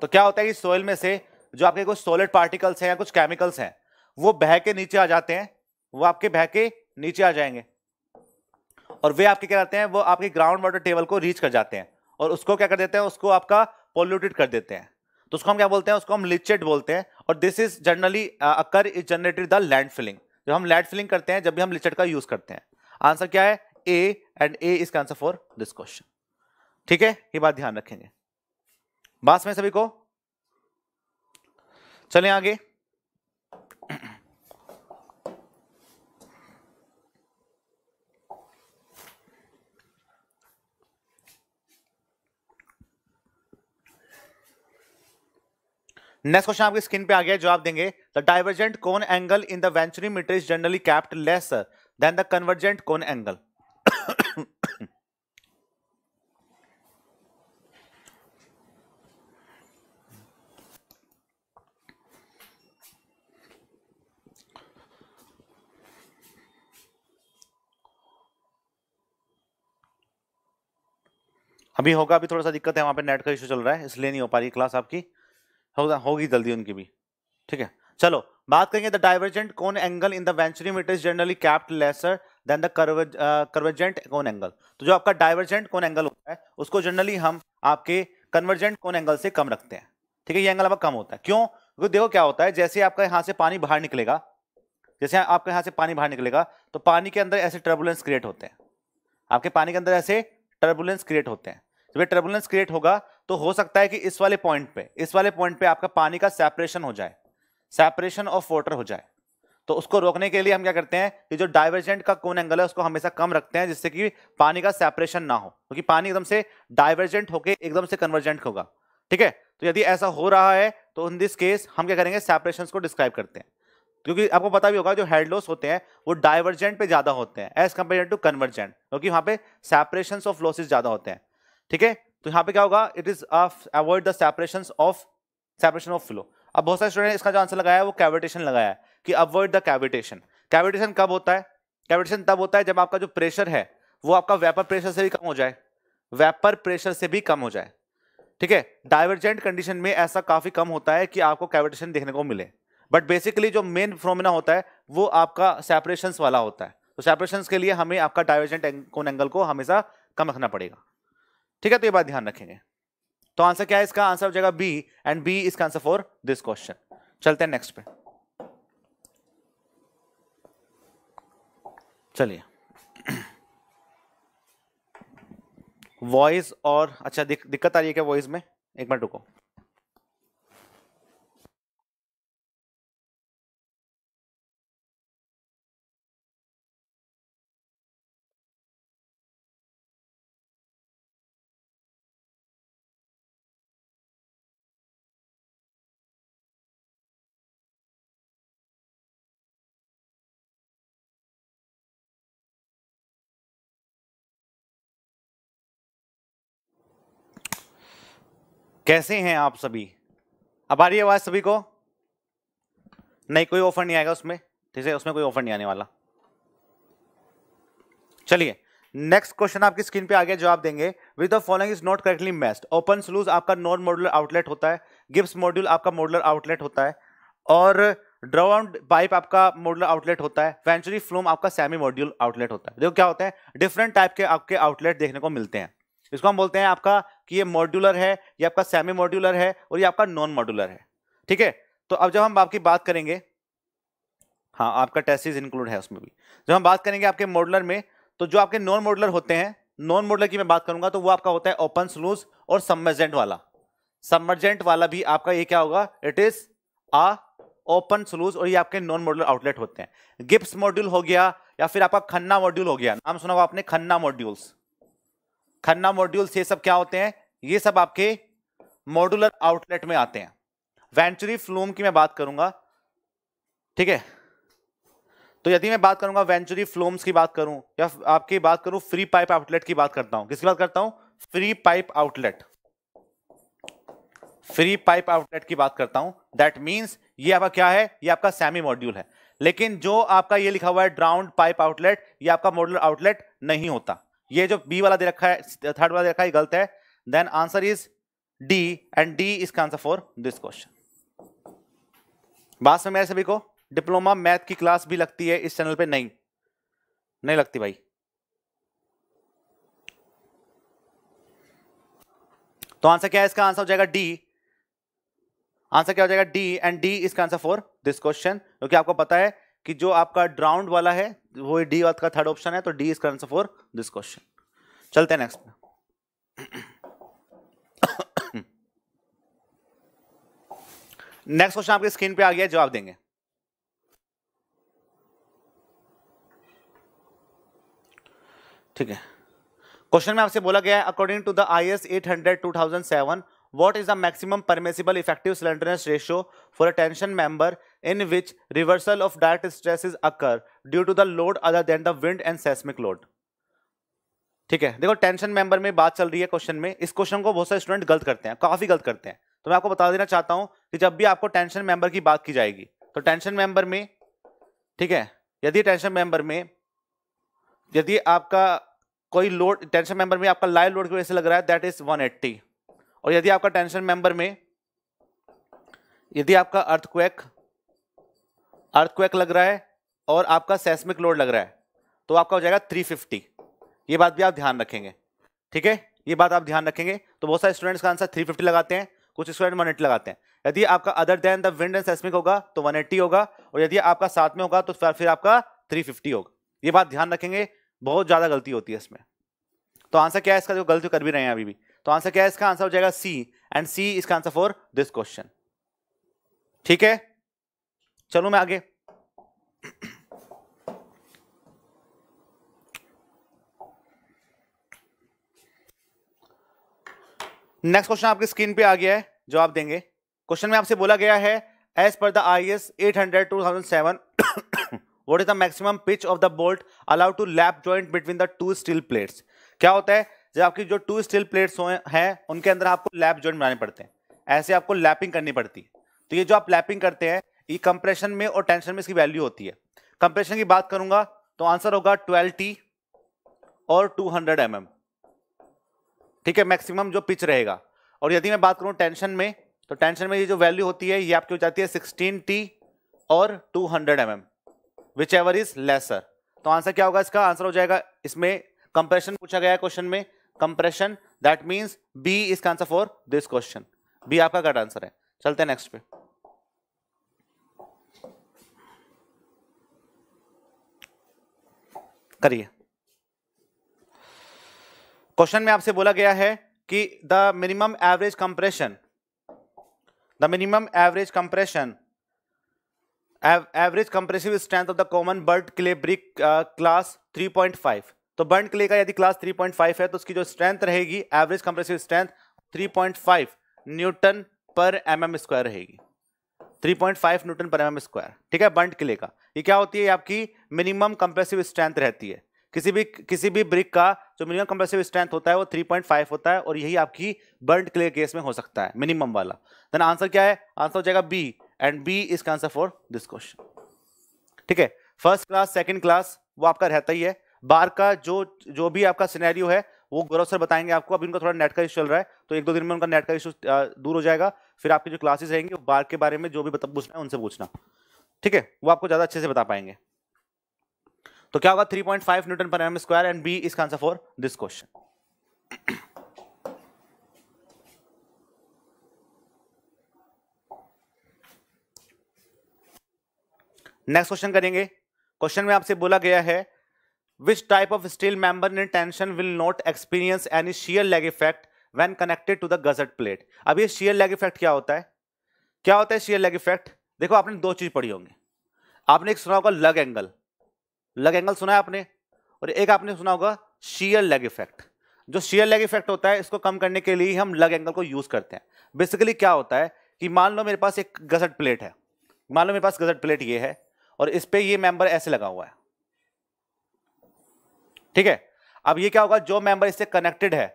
A: तो क्या होता है कि सोयल में से जो आपके कुछ सॉलिड पार्टिकल्स हैं या कुछ केमिकल्स हैं वो बह के नीचे आ जाते हैं वो आपके बह के नीचे आ जाएंगे और वे आपके क्या रहते हैं वो आपके ग्राउंड वाटर टेबल को रीच कर जाते हैं और उसको क्या कर देते हैं उसको आपका पोल्यूटेड कर देते हैं तो उसको हम क्या बोलते हैं उसको हम लिचेट बोलते हैं और this is generally occur is generated the land filling जब हम लैंड फिलिंग करते हैं जब भी हम लिचेड का यूज करते हैं आंसर क्या है A and A is answer for this question ठीक है ये बात ध्यान रखेंगे बात में सभी को चले आगे नेक्स्ट क्वेश्चन आपकी स्क्रीन पे आ गया जवाब देंगे the divergent cone angle in the venturi meter is generally kept less than the convergent cone angle अभी होगा अभी थोड़ा सा दिक्कत है वहाँ पे नेट का इशू चल रहा है इसलिए नहीं हो पा रही क्लास आपकी होगा होगी जल्दी उनकी भी ठीक है चलो बात करेंगे the divergent cone angle in the venturi meter is generally kept lesser than the convergent cone angle तो जो आपका डाइवर्जेंट कौन एंगल होता है उसको जनरली हम आपके कन्वर्जेंट कौन एंगल से कम रखते हैं ठीक है ये एंगल आपका कम होता है क्यों क्योंकि देखो क्या होता है जैसे आपका यहाँ से पानी बाहर निकलेगा जैसे आपके यहाँ से पानी बाहर निकलेगा तो पानी के अंदर ऐसे टर्बुलेंस क्रिएट होते हैं आपके पानी के अंदर ऐसे टर्बुलेंस क्रिएट होते हैं जब ये टर्बुलेंस क्रिएट होगा तो हो सकता है कि इस वाले पॉइंट पे इस वाले पॉइंट पे आपका पानी का सेपरेशन हो जाए सेपरेशन ऑफ वाटर हो जाए तो उसको रोकने के लिए हम क्या करते हैं कि जो डाइवर्जेंट का कोन एंगल है उसको हमेशा कम रखते हैं जिससे कि पानी का सेपरेशन ना हो क्योंकि तो पानी एकदम से डाइवर्जेंट होकर एकदम से कन्वर्जेंट होगा ठीक है तो यदि ऐसा हो रहा है तो इन दिस केस हम क्या करेंगे सेपरेशन को डिस्क्राइब करते हैं क्योंकि आपको पता भी होगा जो हेडलॉस होते हैं वो डाइवर्जेंट पे ज़्यादा होते हैं एज कम्पेयर टू कन्वर्जेंट क्योंकि वहाँ पे सेपरेशन ऑफ लॉसेज ज़्यादा होते हैं ठीक है तो यहाँ पे क्या होगा it is avoid the separation of separation of flow अब बहुत सारे स्टूडेंट इसका जो आंसर लगाया है वो कैविटेशन लगाया है कि अवॉइड द कैविटेशन कैविटेशन कब होता है कैविटेशन तब होता है जब आपका जो प्रेशर है वो आपका वेपर प्रेशर से भी कम हो जाए वेपर प्रेशर से भी कम हो जाए ठीक है डाइवर्जेंट कंडीशन में ऐसा काफी कम होता है कि आपको कैविटेशन देखने को मिले बट बेसिकली जो मेन फ्रोमिना होता है वो आपका सेपरेशन वाला होता है तो सेपरेशन के लिए हमें आपका डाइवर्जेंट कोन एंगल को हमेशा कम रखना पड़ेगा ठीक है तो ये बात ध्यान रखेंगे तो आंसर क्या है इसका आंसर हो जाएगा बी एंड बी इसका आंसर फॉर दिस क्वेश्चन चलते हैं नेक्स्ट पे चलिए वॉइस और अच्छा दिक, दिक्कत आ रही है क्या वॉइस में एक मिनट रुको कैसे हैं आप सभी अब आ रही आवाज सभी को नहीं कोई ऑफर नहीं आएगा उसमें ठीक है उसमें कोई ऑफर नहीं आने वाला चलिए नेक्स्ट क्वेश्चन आपकी स्क्रीन पे आ गया जवाब देंगे with the following is not correctly matched open sluice आपका नॉन मॉड्यूलर आउटलेट होता है गिप्स मॉड्यूल आपका मॉडुलर आउटलेट होता है और ड्राउंड पाइप आपका मॉड्यूलर आउटलेट होता है वेंचुरी फ्लूम आपका सेमी मॉड्यूल आउटलेट होता है देखो क्या होता है डिफरेंट टाइप के आपके आउटलेट देखने को मिलते हैं इसको हम बोलते हैं आपका कि ये मॉड्यूलर है ये आपका सेमी मॉड्यूलर है और ये आपका नॉन मॉड्यूलर है ठीक है तो अब जब हम आपकी बात करेंगे हाँ आपका टेस्टिस इंक्लूड है उसमें भी जब हम बात करेंगे आपके मॉड्यूलर में तो जो आपके नॉन मॉड्यूलर होते हैं नॉन मॉडलर की मैं बात करूंगा तो वो आपका होता है ओपन स्लूज और सबमर्जेंट वाला सबमर्जेंट वाला भी आपका ये क्या होगा it is a open sluice और ये आपके नॉन मॉड्यूलर आउटलेट होते हैं गिप्स मॉड्यूल हो गया या फिर आपका खन्ना मॉड्यूल हो गया नाम सुना होगा आपने खन्ना मॉड्यूल्स खन्ना मॉड्यूल्स ये सब क्या होते हैं ये सब आपके मॉड्यूलर आउटलेट में आते हैं वेंचुरी फ्लूम की मैं बात करूंगा ठीक है तो यदि मैं बात करूंगा वेंचुरी फ्लोम्स की बात करूं या आपकी बात करूं फ्री पाइप आउटलेट की बात करता हूं किसकी बात करता हूं free pipe outlet free pipe outlet की बात करता हूं दैट मीन्स ये आपका क्या है ये आपका सेमी मॉड्यूल है लेकिन जो आपका ये लिखा हुआ है ड्राउंड पाइप आउटलेट ये आपका मॉड्यूलर आउटलेट नहीं होता ये जो बी वाला दे रखा है थर्ड वाला दे रखा है गलत है then answer is D and D इसका आंसर फॉर दिस क्वेश्चन बात समझ सभी को डिप्लोमा मैथ की क्लास भी लगती है इस चैनल पे नहीं नहीं लगती भाई तो आंसर क्या है इसका आंसर हो जाएगा डी आंसर क्या हो जाएगा डी एंड डी इसका आंसर फॉर दिस क्वेश्चन क्योंकि आपको पता है कि जो आपका ड्राउंड वाला है वो डी का थर्ड ऑप्शन है तो D is correct answer for this question चलते हैं नेक्स्ट में नेक्स्ट क्वेश्चन आपकी स्क्रीन पे आ गया जवाब देंगे ठीक है क्वेश्चन में आपसे बोला गया है according to the I S eight hundred two thousand seven what is the maximum permissible effective slenderness ratio for a tension member in which reversal of direct stresses occur due to the load other than the wind and seismic load ठीक है देखो tension member में बात चल रही है question में इस क्वेश्चन को बहुत सारे स्टूडेंट गलत करते हैं काफी गलत करते हैं तो मैं आपको बता देना चाहता हूं कि जब भी आपको टेंशन मेंबर की बात की जाएगी तो टेंशन मेंबर में ठीक है यदि टेंशन मेंबर में यदि आपका कोई लोड टेंशन मेंबर में आपका लाइव लोड की वजह से लग रहा है दैट इज वन और यदि आपका टेंशन मेंबर में यदि आपका अर्थक्वेक अर्थक्वेक लग रहा है और आपका सेस्मिक लोड लग रहा है तो आपका हो जाएगा 350 ये बात भी आप ध्यान रखेंगे ठीक है ये बात आप ध्यान रखेंगे तो बहुत सारे स्टूडेंट्स का आंसर 350 लगाते हैं कुछ स्टूडेंट 180 लगाते हैं यदि आपका other than the wind and seismic होगा तो 180 होगा और यदि आपका साथ में होगा तो फिर आपका फिफ्टी होगा ये बात ध्यान रखेंगे बहुत ज़्यादा गलती होती है इसमें तो आंसर क्या है इसका जो गलती कर भी रहे हैं अभी भी तो आंसर क्या है इसका आंसर हो जाएगा सी एंड सी इसका आंसर फॉर दिस क्वेश्चन ठीक है चलो मैं आगे नेक्स्ट क्वेश्चन आपके स्क्रीन पे आ गया है जो आप देंगे क्वेश्चन में आपसे बोला गया है as per the I S eight hundred two thousand seven what is the maximum pitch of the bolt allowed to lap joint between the two steel plates क्या होता है जब आपकी जो टू स्टील प्लेट्स हैं उनके अंदर आपको लैप जॉइंट बनाने पड़ते हैं ऐसे आपको लैपिंग करनी पड़ती है तो ये जो आप लैपिंग करते हैं ये कंप्रेशन में और टेंशन में इसकी वैल्यू होती है कंप्रेशन की बात करूंगा तो आंसर होगा ट्वेल्व टी और टू हंड्रेड एम एम ठीक है मैक्सिमम जो पिच रहेगा और यदि मैं बात करूं टेंशन में तो टेंशन में ये जो वैल्यू होती है ये आपकी हो जाती है सिक्सटीन टी और two hundred m m which ever is lesser तो आंसर क्या होगा इसका आंसर हो जाएगा इसमें कंप्रेशन पूछा गया है क्वेश्चन में कंप्रेशन दैट मीन्स बी इसका answer for this question B आपका कट आंसर है चलते हैं नेक्स्ट पे करिए क्वेश्चन में आपसे बोला गया है कि the minimum average compression the minimum average compression average compressive strength of the common burnt clay brick class 3.5 तो बर्न क्ले का यदि क्लास 3.5 है तो उसकी जो स्ट्रेंथ रहेगी एवरेज कंप्रेसिव स्ट्रेंथ 3.5 न्यूटन पर एम mm स्क्वायर रहेगी 3.5 न्यूटन पर एम स्क्वायर ठीक है बर्न किले का ये क्या होती है आपकी मिनिमम कंप्रेसिव स्ट्रेंथ रहती है किसी भी किसी भी ब्रिक का जो मिनिमम कंप्रेसिव स्ट्रेंथ होता है वो 3.5 होता है और यही आपकी बर्न क्ले केस में हो सकता है मिनिमम वाला देन आंसर क्या है आंसर हो जाएगा B and B is answer for this question ठीक है फर्स्ट क्लास सेकेंड क्लास वो आपका रहता ही है बार का जो जो भी आपका सिनेरियो है वो गौरव सर बताएंगे आपको अभी उनका थोड़ा नेट का इशू चल रहा है तो एक दो दिन में उनका नेट का इशू दूर हो जाएगा फिर आपकी जो क्लासेस रहेंगे बार के बारे में जो भी पूछना है उनसे पूछना ठीक है वो आपको ज़्यादा अच्छे से बता पाएंगे तो क्या होगा 3.5 न्यूटन पर एम स्क्वायर एंड बी इसका answer for this question next question करेंगे क्वेश्चन में आपसे बोला गया है which type of steel member in tension will not experience any shear lag effect when connected to the gusset plate अब ये shear lag effect क्या होता है क्या होता है shear लेग इफेक्ट देखो आपने दो चीज पढ़ी होंगी आपने एक सुना होगा लग एंगल लग एंगल सुना है आपने और एक आपने सुना होगा शीयर लेग इफेक्ट जो शीयर लेग इफेक्ट होता है इसको कम करने के लिए हम लग एंगल को यूज करते हैं बेसिकली क्या होता है कि मान लो मेरे पास एक गजट प्लेट है मान लो मेरे पास गजट प्लेट ये है और इस पर यह मेंबर ऐसे लगा हुआ है ठीक है अब ये क्या होगा जो मेंबर इससे कनेक्टेड है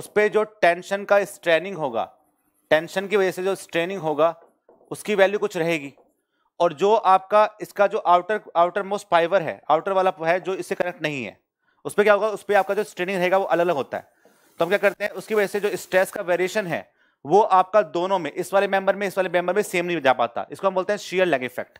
A: उस पर जो टेंशन का स्ट्रेनिंग होगा टेंशन की वजह से जो स्ट्रेनिंग होगा उसकी वैल्यू कुछ रहेगी और जो आपका इसका जो आउटर आउटर मोस्ट फाइबर है आउटर वाला है जो इससे कनेक्ट नहीं है उस पर क्या होगा उस पर आपका जो स्ट्रेनिंग रहेगा वो अलग अलग होता है तो हम क्या करते हैं उसकी वजह से जो स्ट्रेस का वेरिएशन है वो आपका दोनों में इस वाले मेंबर में इस वाले मेंबर में सेम नहीं जा पाता इसको हम बोलते हैं शेयर लेग इफेक्ट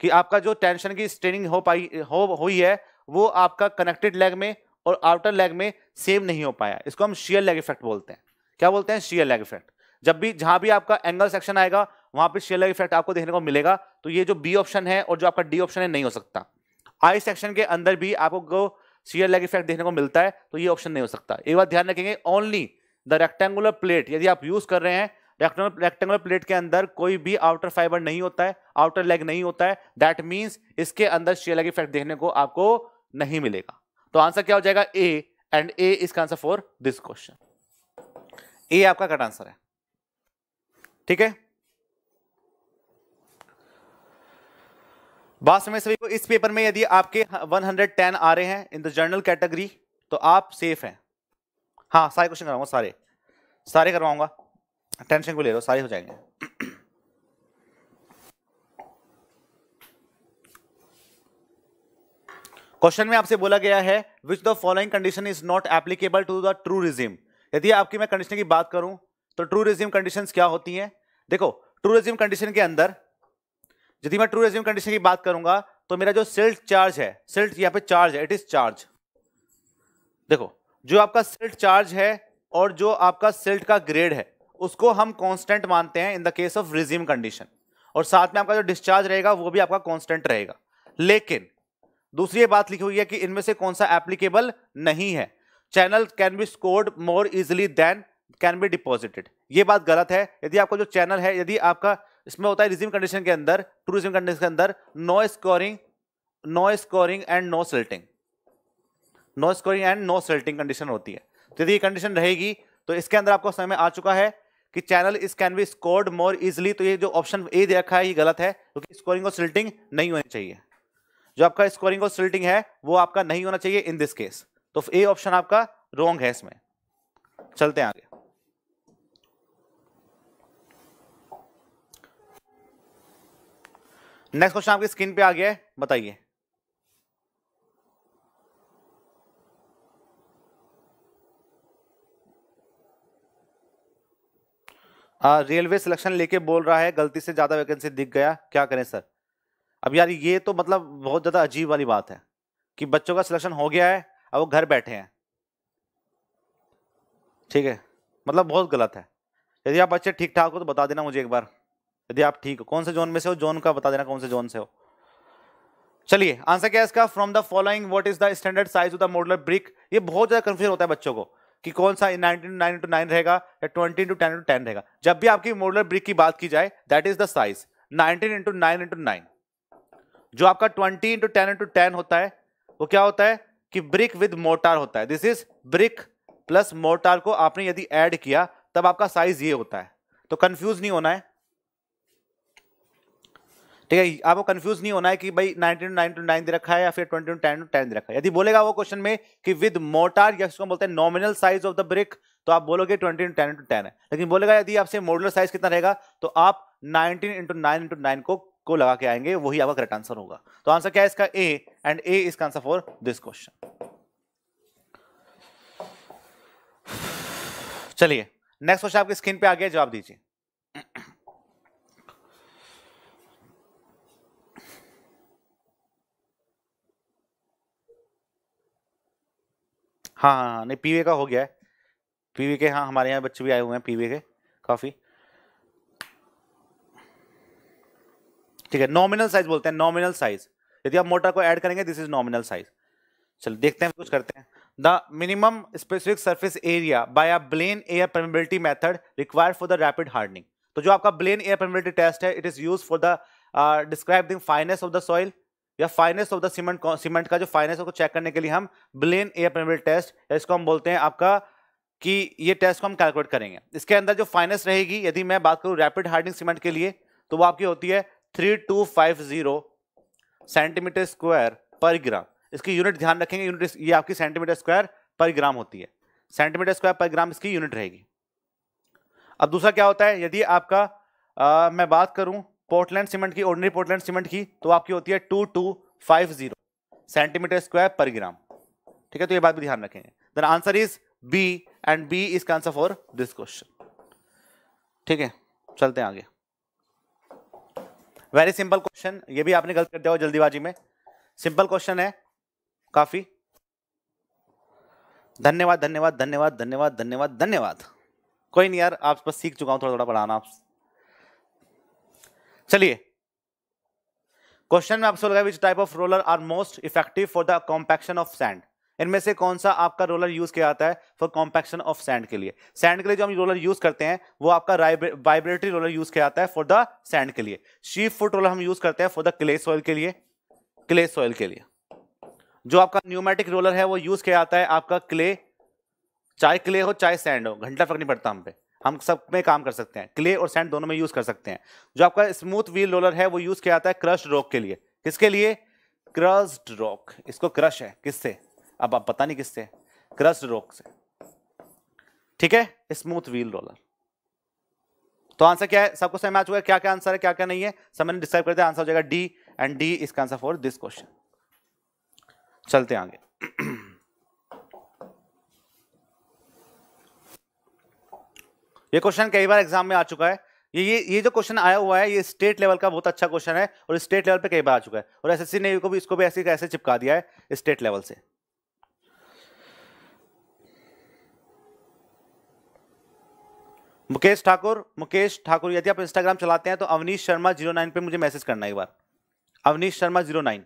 A: कि आपका जो टेंशन की स्ट्रेनिंग हो पाई हो हुई है वो आपका कनेक्टेड लेग में और आउटर लेग में सेम नहीं हो पाया इसको हम शेयर लेग इफेक्ट बोलते हैं क्या बोलते हैं शेयर लेग इफेक्ट जब भी जहां भी आपका एंगल सेक्शन आएगा वहां पे शेयर लेग इफेक्ट आपको देखने को मिलेगा तो ये जो बी ऑप्शन है और जो आपका डी ऑप्शन है नहीं हो सकता आई सेक्शन के अंदर भी आपको शेयर लेग इफेक्ट देखने को मिलता है तो ये ऑप्शन नहीं हो सकता एक बार ध्यान रखेंगे ओनली द रेक्टेंगुलर प्लेट यदि आप यूज कर रहे हैं रेक्टेंगल रेक्टेंगल प्लेट के अंदर कोई भी आउटर फाइबर नहीं होता है आउटर लेग नहीं होता है दैट मीन्स इसके अंदर शेयर लेग इफेक्ट देखने को आपको नहीं मिलेगा तो आंसर क्या हो जाएगा ए एंड ए इसका answer for this question A आपका कट आंसर है ठीक है बात समय सभी को इस पेपर में यदि आपके 110 आ रहे हैं इन द जर्नल कैटेगरी तो आप सेफ हैं हाँ सारे क्वेश्चन कराऊंगा सारे सारे करवाऊंगा टेंशन को ले लो सारे हो जाएंगे क्वेश्चन में आपसे बोला गया है which the following condition is not applicable to the true regime यदि आपकी मैं कंडीशन की बात करूं तो ट्रू रिज्यूम कंडीशन क्या होती हैं देखो ट्रू रिज्यूम कंडीशन के अंदर यदि मैं ट्रू रिज्यूम कंडीशन की बात करूंगा तो मेरा जो सिल्ट चार्ज है सिल्ट यहाँ पे चार्ज है इट इज चार्ज देखो जो आपका सिल्ट चार्ज है और जो आपका सिल्ट का ग्रेड है उसको हम कांस्टेंट मानते हैं in the case of regime condition और साथ में आपका जो डिस्चार्ज रहेगा वो भी आपका कांस्टेंट रहेगा लेकिन दूसरी बात लिखी हुई है कि इनमें से कौन सा एप्लीकेबल नहीं है channel can be scoured more easily than can be deposited ये बात गलत है यदि आपका जो चैनल है यदि आपका इसमें होता है रिज्यूम कंडीशन के अंदर टू रिज्यूम कंडीशन के अंदर no scouring no scouring and no silting no scouring and no silting condition होती है तो यदि ये कंडीशन रहेगी तो इसके अंदर आपको समय आ चुका है कि channel is can be scoured more easily तो ये जो ऑप्शन ए दे रखा है ये गलत है क्योंकि स्कोरिंग और सिल्टिंग नहीं होनी चाहिए जो आपका स्कोरिंग और सिल्टिंग है वो आपका नहीं होना चाहिए इन दिस केस तो ए ऑप्शन आपका रॉन्ग है इसमें चलते हैं आगे नेक्स्ट क्वेश्चन आपकी स्क्रीन पे आ गया है बताइए रेलवे सिलेक्शन लेके बोल रहा है गलती से ज़्यादा वैकेंसी दिख गया क्या करें सर अब यार ये तो मतलब बहुत ज़्यादा अजीब वाली बात है कि बच्चों का सिलेक्शन हो गया है अब वो घर बैठे हैं ठीक है मतलब बहुत गलत है यदि आप बच्चे ठीक ठाक हो तो बता देना मुझे एक बार यदि आप ठीक हो कौन से जोन में से हो जोन का बता देना कौन से जोन से हो चलिए आंसर क्या है इसका from the following what is the standard size of the modular brick ये बहुत ज़्यादा कन्फ्यूज होता है बच्चों को कि कौन सा नाइनटीन नाइन इंटू नाइन रहेगा या twenty into ten into ten रहेगा जब भी आपकी मॉडुलर ब्रिक की बात की जाए that is the size nineteen into nine into nine जो आपका twenty into ten into ten होता है वो क्या होता है कि ब्रिक विद मोटार होता है this is brick plus mortar को आपने यदि ऐड किया तब आपका साइज ये होता है तो कंफ्यूज नहीं होना है ठीक है आपको कंफ्यूज नहीं होना है कि भाई नाइनटीन नाइन टू नाइन दे रखा है या फिर twenty to ten to ten दे रखा है यदि बोलेगा वो क्वेश्चन में कि विद मोटार या जिसको बोलते हैं nominal size of the brick तो आप बोलोगे ट्वेंटी टेन इंटू टेन है लेकिन बोलेगा यदि आपसे मॉडुलर साइज कितना रहेगा तो आप nineteen into nine into nine को को लगा के आएंगे वही आपका करेक्ट आंसर होगा तो आंसर क्या है इसका ए एंड ए इसका आंसर फॉर दिस क्वेश्चन चलिए नेक्स्ट क्वेश्चन आपके स्क्रीन पे आ गया जवाब दीजिए हाँ, हाँ हाँ नहीं पीवे का हो गया है पीवे के हाँ हमारे यहाँ बच्चे भी आए हुए हैं पीवे के काफ़ी ठीक है नॉमिनल साइज बोलते हैं नॉमिनल साइज यदि आप मोटर को ऐड करेंगे दिस इज नॉमिनल साइज चलो देखते हैं कुछ करते हैं the minimum specific surface area by a Blaine air permeability method required for the rapid hardening तो जो आपका ब्लेन एयर परमेबिलिटी टेस्ट है it is use for the describing fineness of the soil या fineness of the cement cement का जो finance है उसको check करने के लिए हम ब्लेन एयर पेमेबिलिटी टेस्ट इसको हम बोलते हैं आपका कि ये टेस्ट को हम कैलकुलेट करेंगे इसके अंदर जो फाइनेस रहेगी यदि मैं बात करूँ रैपिड हार्डिंग सीमेंट के लिए तो वो आपकी होती है three two five zero centimetre square per gram इसकी यूनिट ध्यान रखेंगे यूनिट ये आपकी सेंटीमीटर स्क्वायर पर ग्राम होती है सेंटीमीटर स्क्वायर पर ग्राम इसकी यूनिट रहेगी अब दूसरा क्या होता है यदि आपका आ, मैं बात करूं पोर्टलैंड सीमेंट की ऑर्डिनरी पोर्टलैंड सीमेंट की तो आपकी होती है two two five zero centimetre square per gram ठीक है तो ये बात भी ध्यान रखेंगे then answer is B and B is का आंसर फॉर दिस क्वेश्चन ठीक है चलते हैं आगे वेरी सिंपल क्वेश्चन ये भी आपने गलत कर दिया हो जल्दीबाजी में सिंपल क्वेश्चन है काफी धन्यवाद धन्यवाद धन्यवाद धन्यवाद धन्यवाद धन्यवाद कोई नहीं यार आप बस सीख चुका हूँ थोड़ा थोड़ा पढ़ाना आप चलिए क्वेश्चन में आपसे लगा which type of roller are most effective for the compaction of sand इनमें से कौन सा आपका रोलर यूज किया जाता है फॉर कॉम्पैक्शन ऑफ सैंड के लिए सैंड के लिए जो हम रोलर यूज करते हैं वो आपका वाइब्रेटरी रोलर यूज किया जाता है फॉर द सैंड के लिए शीप फुट रोलर हम यूज करते हैं फॉर द क्ले सॉइल के लिए क्ले सॉइल के लिए जो आपका न्यूमेटिक रोलर है वो यूज किया जाता है आपका क्ले चाहे क्ले हो चाहे सैंड हो घंटा फर्क नहीं पड़ता हम पे हम सब में काम कर सकते हैं क्ले और सैंड दोनों में यूज़ कर सकते हैं जो आपका स्मूथ व्हील रोलर है वो यूज़ किया जाता है क्रश रॉक के लिए किसके लिए क्रस्ड रॉक इसको क्रश है किससे अब आप पता नहीं किससे क्रस्ड रॉक से ठीक है स्मूथ व्हील रोलर तो आंसर क्या है सबको समझ आ चुका है क्या क्या आंसर है क्या क्या नहीं है सब मैंने डिस्क्राइब करते आंसर हो जाएगा डी एंड डी इसका आंसर फॉर दिस क्वेश्चन चलते आगे ये क्वेश्चन कई बार एग्जाम में आ चुका है ये ये जो क्वेश्चन आया हुआ है ये स्टेट लेवल का बहुत अच्छा क्वेश्चन है और स्टेट लेवल पे कई बार आ चुका है और एसएससी ने को भी इसको भी ऐसे ऐसे चिपका दिया है स्टेट लेवल से मुकेश ठाकुर मुकेश ठाकुर यदि आप इंस्टाग्राम चलाते हैं तो अवनीश शर्मा जीरो नाइन पर मुझे मैसेज करना एक बार अवनीश शर्मा जीरो नाइन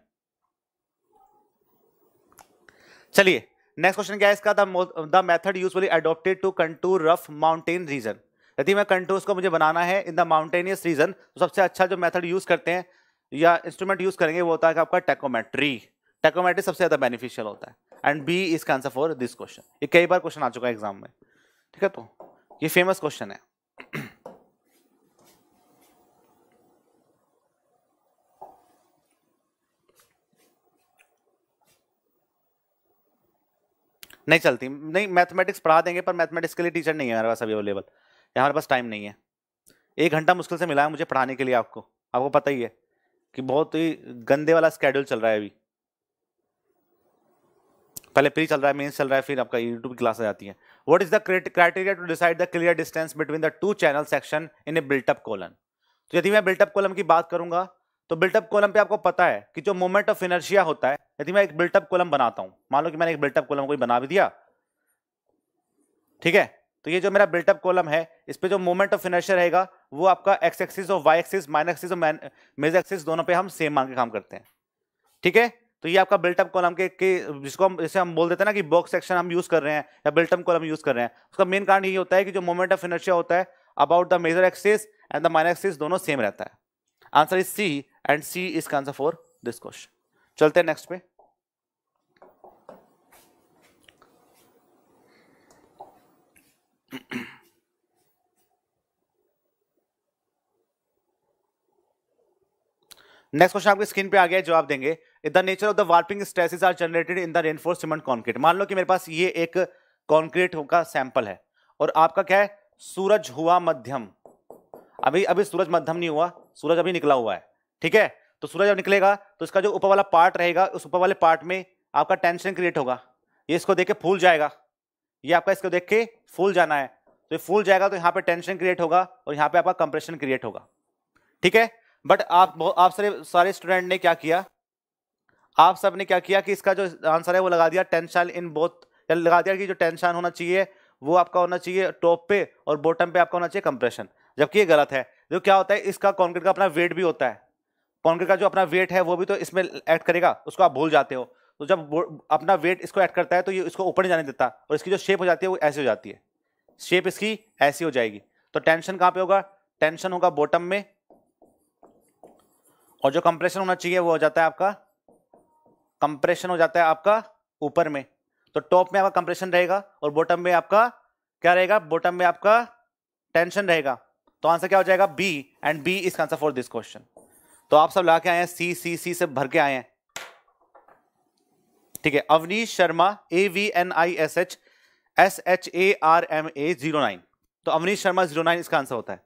A: चलिए नेक्स्ट क्वेश्चन क्या है इसका the method usually adopted to contour rough mountain region यदि मैं कंटूर्स को मुझे बनाना है इन द माउंटेनियस रीजन तो सबसे अच्छा जो मेथड यूज करते हैं या इंस्ट्रूमेंट यूज करेंगे वो होता है आपका टेकोमेट्री टेकोमेट्री सबसे ज्यादा बेनिफिशियल होता है एंड बी इसका आंसर फॉर दिस क्वेश्चन ये कई बार क्वेश्चन आ चुका है एग्जाम में ठीक है तो ये फेमस क्वेश्चन है नहीं चलती नहीं मैथमेटिक्स पढ़ा देंगे पर मैथमेटिक्स के लिए टीचर नहीं है हमारे पास अभी अवेलेबल या हमारे पास टाइम नहीं है एक घंटा मुश्किल से मिला है मुझे पढ़ाने के लिए आपको आपको पता ही है कि बहुत ही गंदे वाला स्केड्यूल चल रहा है अभी पहले प्री चल रहा है मेन्स चल रहा है फिर आपका यूट्यूब की क्लास आ जाती है what is the criteria to decide the clear distance between the two channel section in a built up column तो यदि मैं बिल्टअप कॉलम की बात करूंगा तो बिल्टअप कॉलम पे आपको पता है कि जो मोमेंट ऑफ इनर्शिया होता है यदि मैं एक बिल्टअप कॉलम बनाता हूं मान लो कि मैंने एक बिल्टअप कॉलम कोई बना भी दिया ठीक है तो ये जो मेरा बिल्टअप कॉलम है इस पर जो मोमेंट ऑफ इनर्शिया रहेगा वो आपका एक्स एक्सिस और वाई एक्सिस माइनस एक्सिस और मेज एक्सिस दोनों पे हम सेम मान के काम करते हैं ठीक है तो ये आपका बिल्टअप कॉलम के, के जिसको हम जैसे हम बोल देते हैं ना कि बॉक्स सेक्शन हम यूज कर रहे हैं या बिल्टअप कॉलम यूज कर रहे हैं उसका मेन कारण यही होता है कि जो मोमेंट ऑफ इनर्शिया होता है about the major axis and the minor axis दोनों सेम रहता है answer is C and C का आंसर फॉर दिस क्वेश्चन चलते हैं नेक्स्ट पे नेक्स्ट क्वेश्चन आपके स्क्रीन पे आ गया है जवाब देंगे the nature of the warping stresses are generated in the reinforce cement concrete मान लो कि मेरे पास ये एक कॉन्क्रीट का सैंपल है और आपका क्या है सूरज हुआ मध्यम अभी अभी सूरज मध्यम नहीं हुआ सूरज अभी निकला हुआ है ठीक है तो सूरज जब निकलेगा तो इसका जो ऊपर वाला पार्ट रहेगा उस ऊपर वाले पार्ट में आपका टेंशन क्रिएट होगा ये इसको देख के फूल जाएगा ये आपका इसको देख के फूल जाना है तो ये फूल जाएगा तो यहाँ पे टेंशन क्रिएट होगा और यहाँ पे आपका कंप्रेशन क्रिएट होगा ठीक है बट आप आप सारे सारे स्टूडेंट ने क्या किया आप सब ने क्या किया कि इसका जो आंसर है वो लगा दिया टेंशन इन बोथ या लगा दिया कि जो टेंशन होना चाहिए वो आपका होना चाहिए टॉप पे और बॉटम पे आपका होना चाहिए कंप्रेशन जबकि ये गलत है जो क्या होता है इसका कॉन्क्रीट का अपना वेट भी होता है कॉन्कर का जो अपना वेट है वो भी तो इसमें ऐड करेगा उसको आप भूल जाते हो तो जब अपना वेट इसको ऐड करता है तो ये इसको ऊपर नहीं जाने देता और इसकी जो शेप हो जाती है वो ऐसी हो जाती है शेप इसकी ऐसी हो जाएगी तो टेंशन कहाँ पे होगा टेंशन होगा बॉटम में और जो कंप्रेशन होना चाहिए वो हो जाता है आपका कंप्रेशन हो जाता है आपका ऊपर में तो टॉप में आपका कंप्रेशन रहेगा और बॉटम में आपका क्या रहेगा बॉटम में आपका टेंशन रहेगा तो आंसर क्या हो जाएगा B and B is answer for this question तो आप सब लगा के आए हैं सी सी सी से भर के आए हैं ठीक है Avnish Sharma A V N I S H S H A R M A zero nine तो अवनीश शर्मा जीरो नाइन इसका आंसर होता है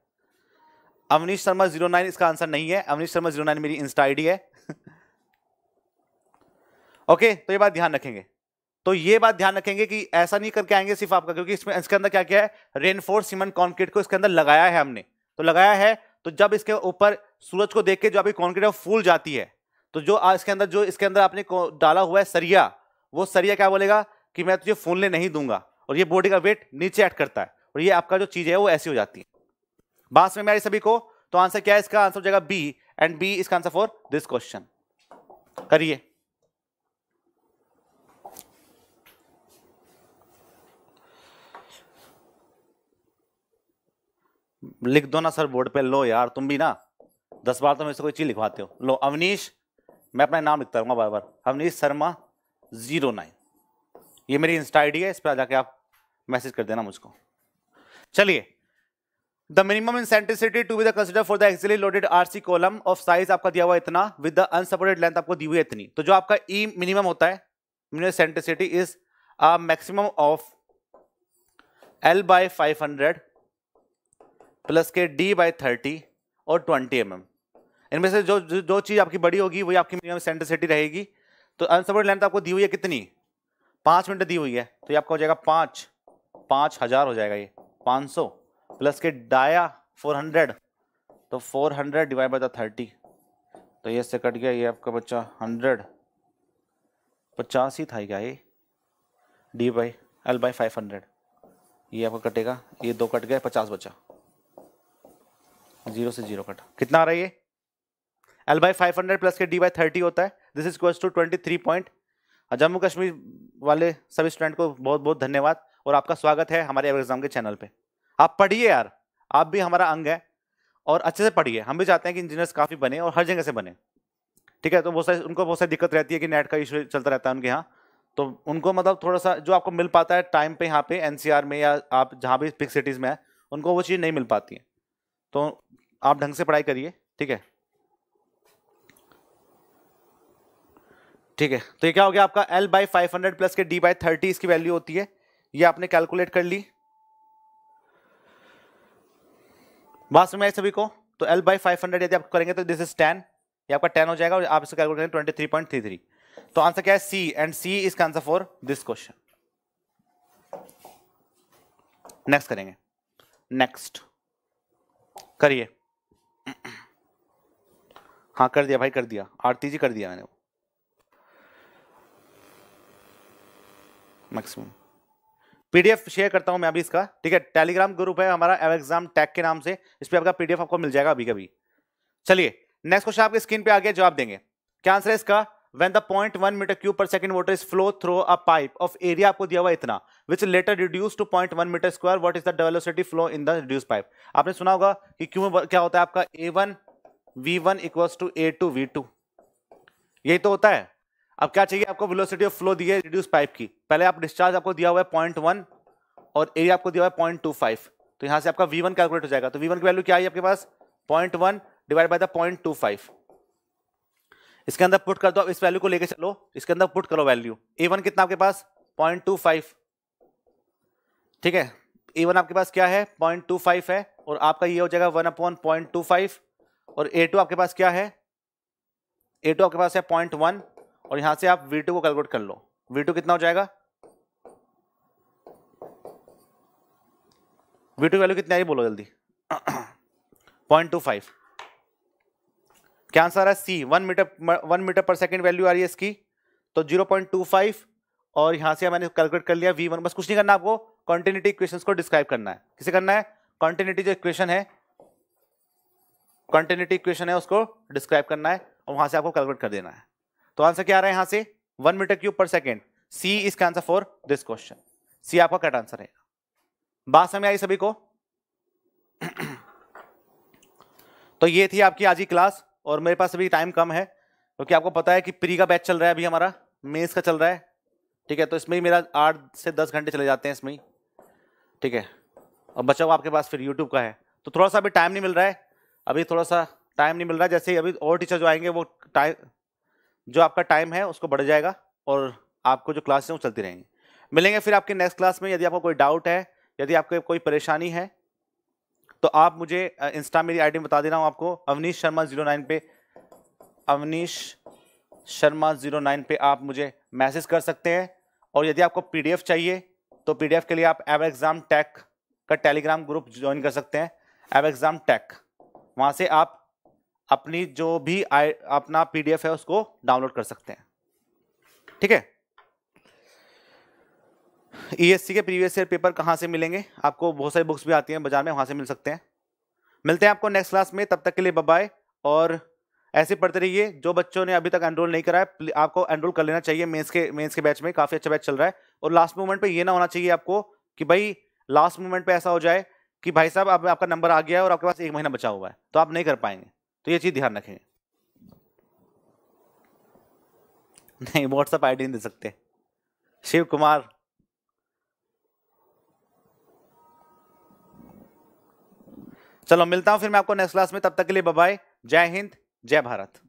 A: अवनीश शर्मा जीरो नाइन इसका आंसर नहीं है अवनीश शर्मा जीरो नाइन मेरी इंस्टा आईडी है ओके तो ये बात ध्यान रखेंगे तो ये बात ध्यान रखेंगे कि ऐसा नहीं करके आएंगे सिर्फ आपका क्योंकि इसमें इसके अंदर क्या क्या है रेनफोर्स सीमेंट कॉन्क्रीट को इसके अंदर लगाया है हमने तो लगाया है तो जब इसके ऊपर सूरज को देख के जो आपकी कॉन्क्रीट है फूल जाती है तो जो इसके अंदर जो इसके अंदर आपने डाला हुआ है सरिया वो सरिया क्या बोलेगा कि मैं तुझे फूलने नहीं दूंगा और ये बॉडी का वेट नीचे ऐड करता है और ये आपका जो चीज़ है वो ऐसी हो जाती है बास में आई सभी को तो आंसर क्या है इसका आंसर हो जाएगा बी एंड बी इसका आंसर फॉर दिस क्वेश्चन करिए लिख दो ना सर बोर्ड पे लो यार तुम भी ना दस बार तो मैं इसे कोई चीज़ लिखवाते हो लो अवनीश मैं अपना नाम लिखता रहूँगा बार बार अवनीश शर्मा ज़ीरो नाइन ये मेरी इंस्टा आईडी है इस पर जाके आप मैसेज कर देना मुझको चलिए the minimum eccentricity to be the consider for the axially loaded RC column of size आपका दिया हुआ इतना विद द अनसपोर्टेड लेंथ आपको दी हुई इतनी तो जो आपका ई e मिनिमम होता है minimum eccentricity is a maximum of L by five hundred plus के डी बाय थर्टी और 20 एम mm. इनमें से जो जो चीज़ आपकी बड़ी होगी वही आपकी मिनिमम सिटी रहेगी तो अनसपोर्ट लेंथ आपको दी हुई है कितनी पाँच मीटर दी हुई है तो ये आपका हो जाएगा पाँच पाँच हज़ार हो जाएगा ये पाँच सौ प्लस के डाया फोर हंड्रेड तो four hundred divide by thirty तो ये इससे कट गया ये आपका बच्चा हंड्रेड पचास ही था क्या ये D by L by five hundred ये आपका कटेगा ये दो कट गया पचास बचा जीरो से जीरो कटा कितना आ रहा है ये L by five hundred plus के डी बाई थर्टी होता है this is question two twenty three point Jammu Kashmir वाले सभी स्टूडेंट को बहुत बहुत धन्यवाद और आपका स्वागत है हमारे एग्जाम के चैनल पे आप पढ़िए यार आप भी हमारा अंग है और अच्छे से पढ़िए हम भी चाहते हैं कि इंजीनियर्स काफ़ी बने और हर जगह से बने ठीक है तो बहुत सारी उनको बहुत सारी दिक्कत रहती है कि नेट का इशू चलता रहता है उनके यहाँ तो उनको मतलब थोड़ा सा जो आपको मिल पाता है टाइम पे यहाँ पे एनसीआर में या आप जहाँ भी पिक सिटीज़ में है उनको वो चीज़ नहीं मिल पाती है तो आप ढंग से पढ़ाई करिए ठीक है ठीक है तो ये क्या हो गया आपका L by five hundred plus के D बाई थर्टी इसकी वैल्यू होती है ये आपने कैलकुलेट कर ली बात समझ आई सभी को तो L बाई फाइव हंड्रेड यदि आप करेंगे तो दिस इज टेन ये आपका टेन हो जाएगा और आप इसे कैलकुलेट करेंगे twenty three point three three तो आंसर क्या है सी एंड सी का answer for this question next करेंगे नेक्स्ट करिए हाँ कर दिया भाई कर दिया आरती जी कर दिया मैंने मैक्सिमम पीडीएफ शेयर करता हूं मैं अभी इसका ठीक है टेलीग्राम ग्रुप है हमारा एव एग्जाम टैग के नाम से इस पर आपका पीडीएफ आपको मिल जाएगा अभी कभी चलिए नेक्स्ट क्वेश्चन आपकी स्क्रीन पे आ गया जवाब देंगे क्या आंसर है इसका when the 0.1 meter cube per second water is flow through a pipe of area आपको दिया हुआ इतना which later reduced to 0.1 meter square what is the velocity flow in the reduced pipe आपने सुना होगा कि क्यों क्या होता है आपका a1 v1 equals to a2 v2 यही तो होता है अब क्या चाहिए आपको velocity of flow the reduce pipe की पहले आप डिस्चार्ज आपको दिया हुआ है पॉइंट वन और एरिया आपको दिया हुआ है पॉइंट टू फाइव तो यहाँ से आपका वी वन कैलकुलेट हो जाएगा तो वी वन की वैल्यू क्या आई आपके पास point one divide by the point two five इसके अंदर पुट कर दो इस वैल्यू को लेके चलो इसके अंदर पुट करो वैल्यू ए वन कितना आपके पास पॉइंट टू फाइव ठीक है ए वन आपके पास क्या है पॉइंट टू फाइव है और आपका ये हो जाएगा one upon point two five और ए टू आपके पास क्या है ए टू आपके पास है पॉइंट वन और यहां से आप वी टू को कैलकुलेट कर लो वी टू कितना हो जाएगा वी टू वैल्यू कितनी आई बोलो जल्दी पॉइंट टू फाइव क्या आंसर है C one metre one metre per second value आ रही है इसकी तो जीरो पॉइंट टू फाइव और यहां से मैंने कैलकुलेट कर लिया वी वन बस कुछ नहीं करना आपको कॉन्टिन्यूटी इक्वेशन को डिस्क्राइब करना है किसे करना है कॉन्टिन्यूटी जो इक्वेशन है कॉन्टिन्यूटी इक्वेशन है उसको डिस्क्राइब करना है और वहां से आपको कैलकुलेट कर देना है तो आंसर क्या आ रहा है यहां से one metre cube per second C इसका answer for this question C आपका करेक्ट आंसर है बात समय आई सभी को तो ये थी आपकी आज की क्लास और मेरे पास अभी टाइम कम है क्योंकि आपको पता है कि प्री का बैच चल रहा है अभी हमारा मेंस का चल रहा है ठीक है तो इसमें ही मेरा आठ से दस घंटे चले जाते हैं इसमें ही ठीक है और बचा हुआ आपके पास फिर यूट्यूब का है तो थोड़ा सा अभी टाइम नहीं मिल रहा है अभी थोड़ा सा टाइम नहीं मिल रहा है जैसे अभी और टीचर जो आएंगे वो टाइम जो आपका टाइम है उसको बढ़ जाएगा और आपको जो क्लास है वो चलती रहेंगी मिलेंगे फिर आपके नेक्स्ट क्लास में यदि आपको कोई डाउट है यदि आपको कोई परेशानी है तो आप मुझे इंस्टा मेरी आईडी बता दे रहा हूँ आपको अवनीश शर्मा जीरो नाइन पे अवनीश शर्मा जीरो नाइन पे आप मुझे मैसेज कर सकते हैं और यदि आपको पीडीएफ चाहिए तो पीडीएफ के लिए आप एव एग्ज़ाम टैक का टेलीग्राम ग्रुप ज्वाइन कर सकते हैं एव एग्ज़ाम टैक वहाँ से आप अपनी जो भी अपना पी है उसको डाउनलोड कर सकते हैं ठीक है ईएससी e के प्रीवियस ईयर पेपर कहाँ से मिलेंगे आपको बहुत सारी बुक्स भी आती हैं बाजार में वहाँ से मिल सकते हैं मिलते हैं आपको नेक्स्ट क्लास में तब तक के लिए बबाए और ऐसे पढ़ते रहिए जो बच्चों ने अभी तक एनरोल नहीं कराया आपको एनरोल कर लेना चाहिए मेंस के मेंस के बैच में काफ़ी अच्छा बैच चल रहा है और लास्ट मोमेंट पे ये ना होना चाहिए आपको कि भाई लास्ट मोमेंट पे ऐसा हो जाए कि भाई साहब अब आप, आपका नंबर आ गया है और आपके पास एक महीना बचा हुआ है तो आप नहीं कर पाएंगे तो ये चीज़ ध्यान रखेंगे नहीं व्हाट्सअप आई नहीं दे सकते शिव कुमार चलो मिलता हूं फिर मैं आपको नेक्स्ट क्लास में तब तक के लिए बाय जय हिंद जय भारत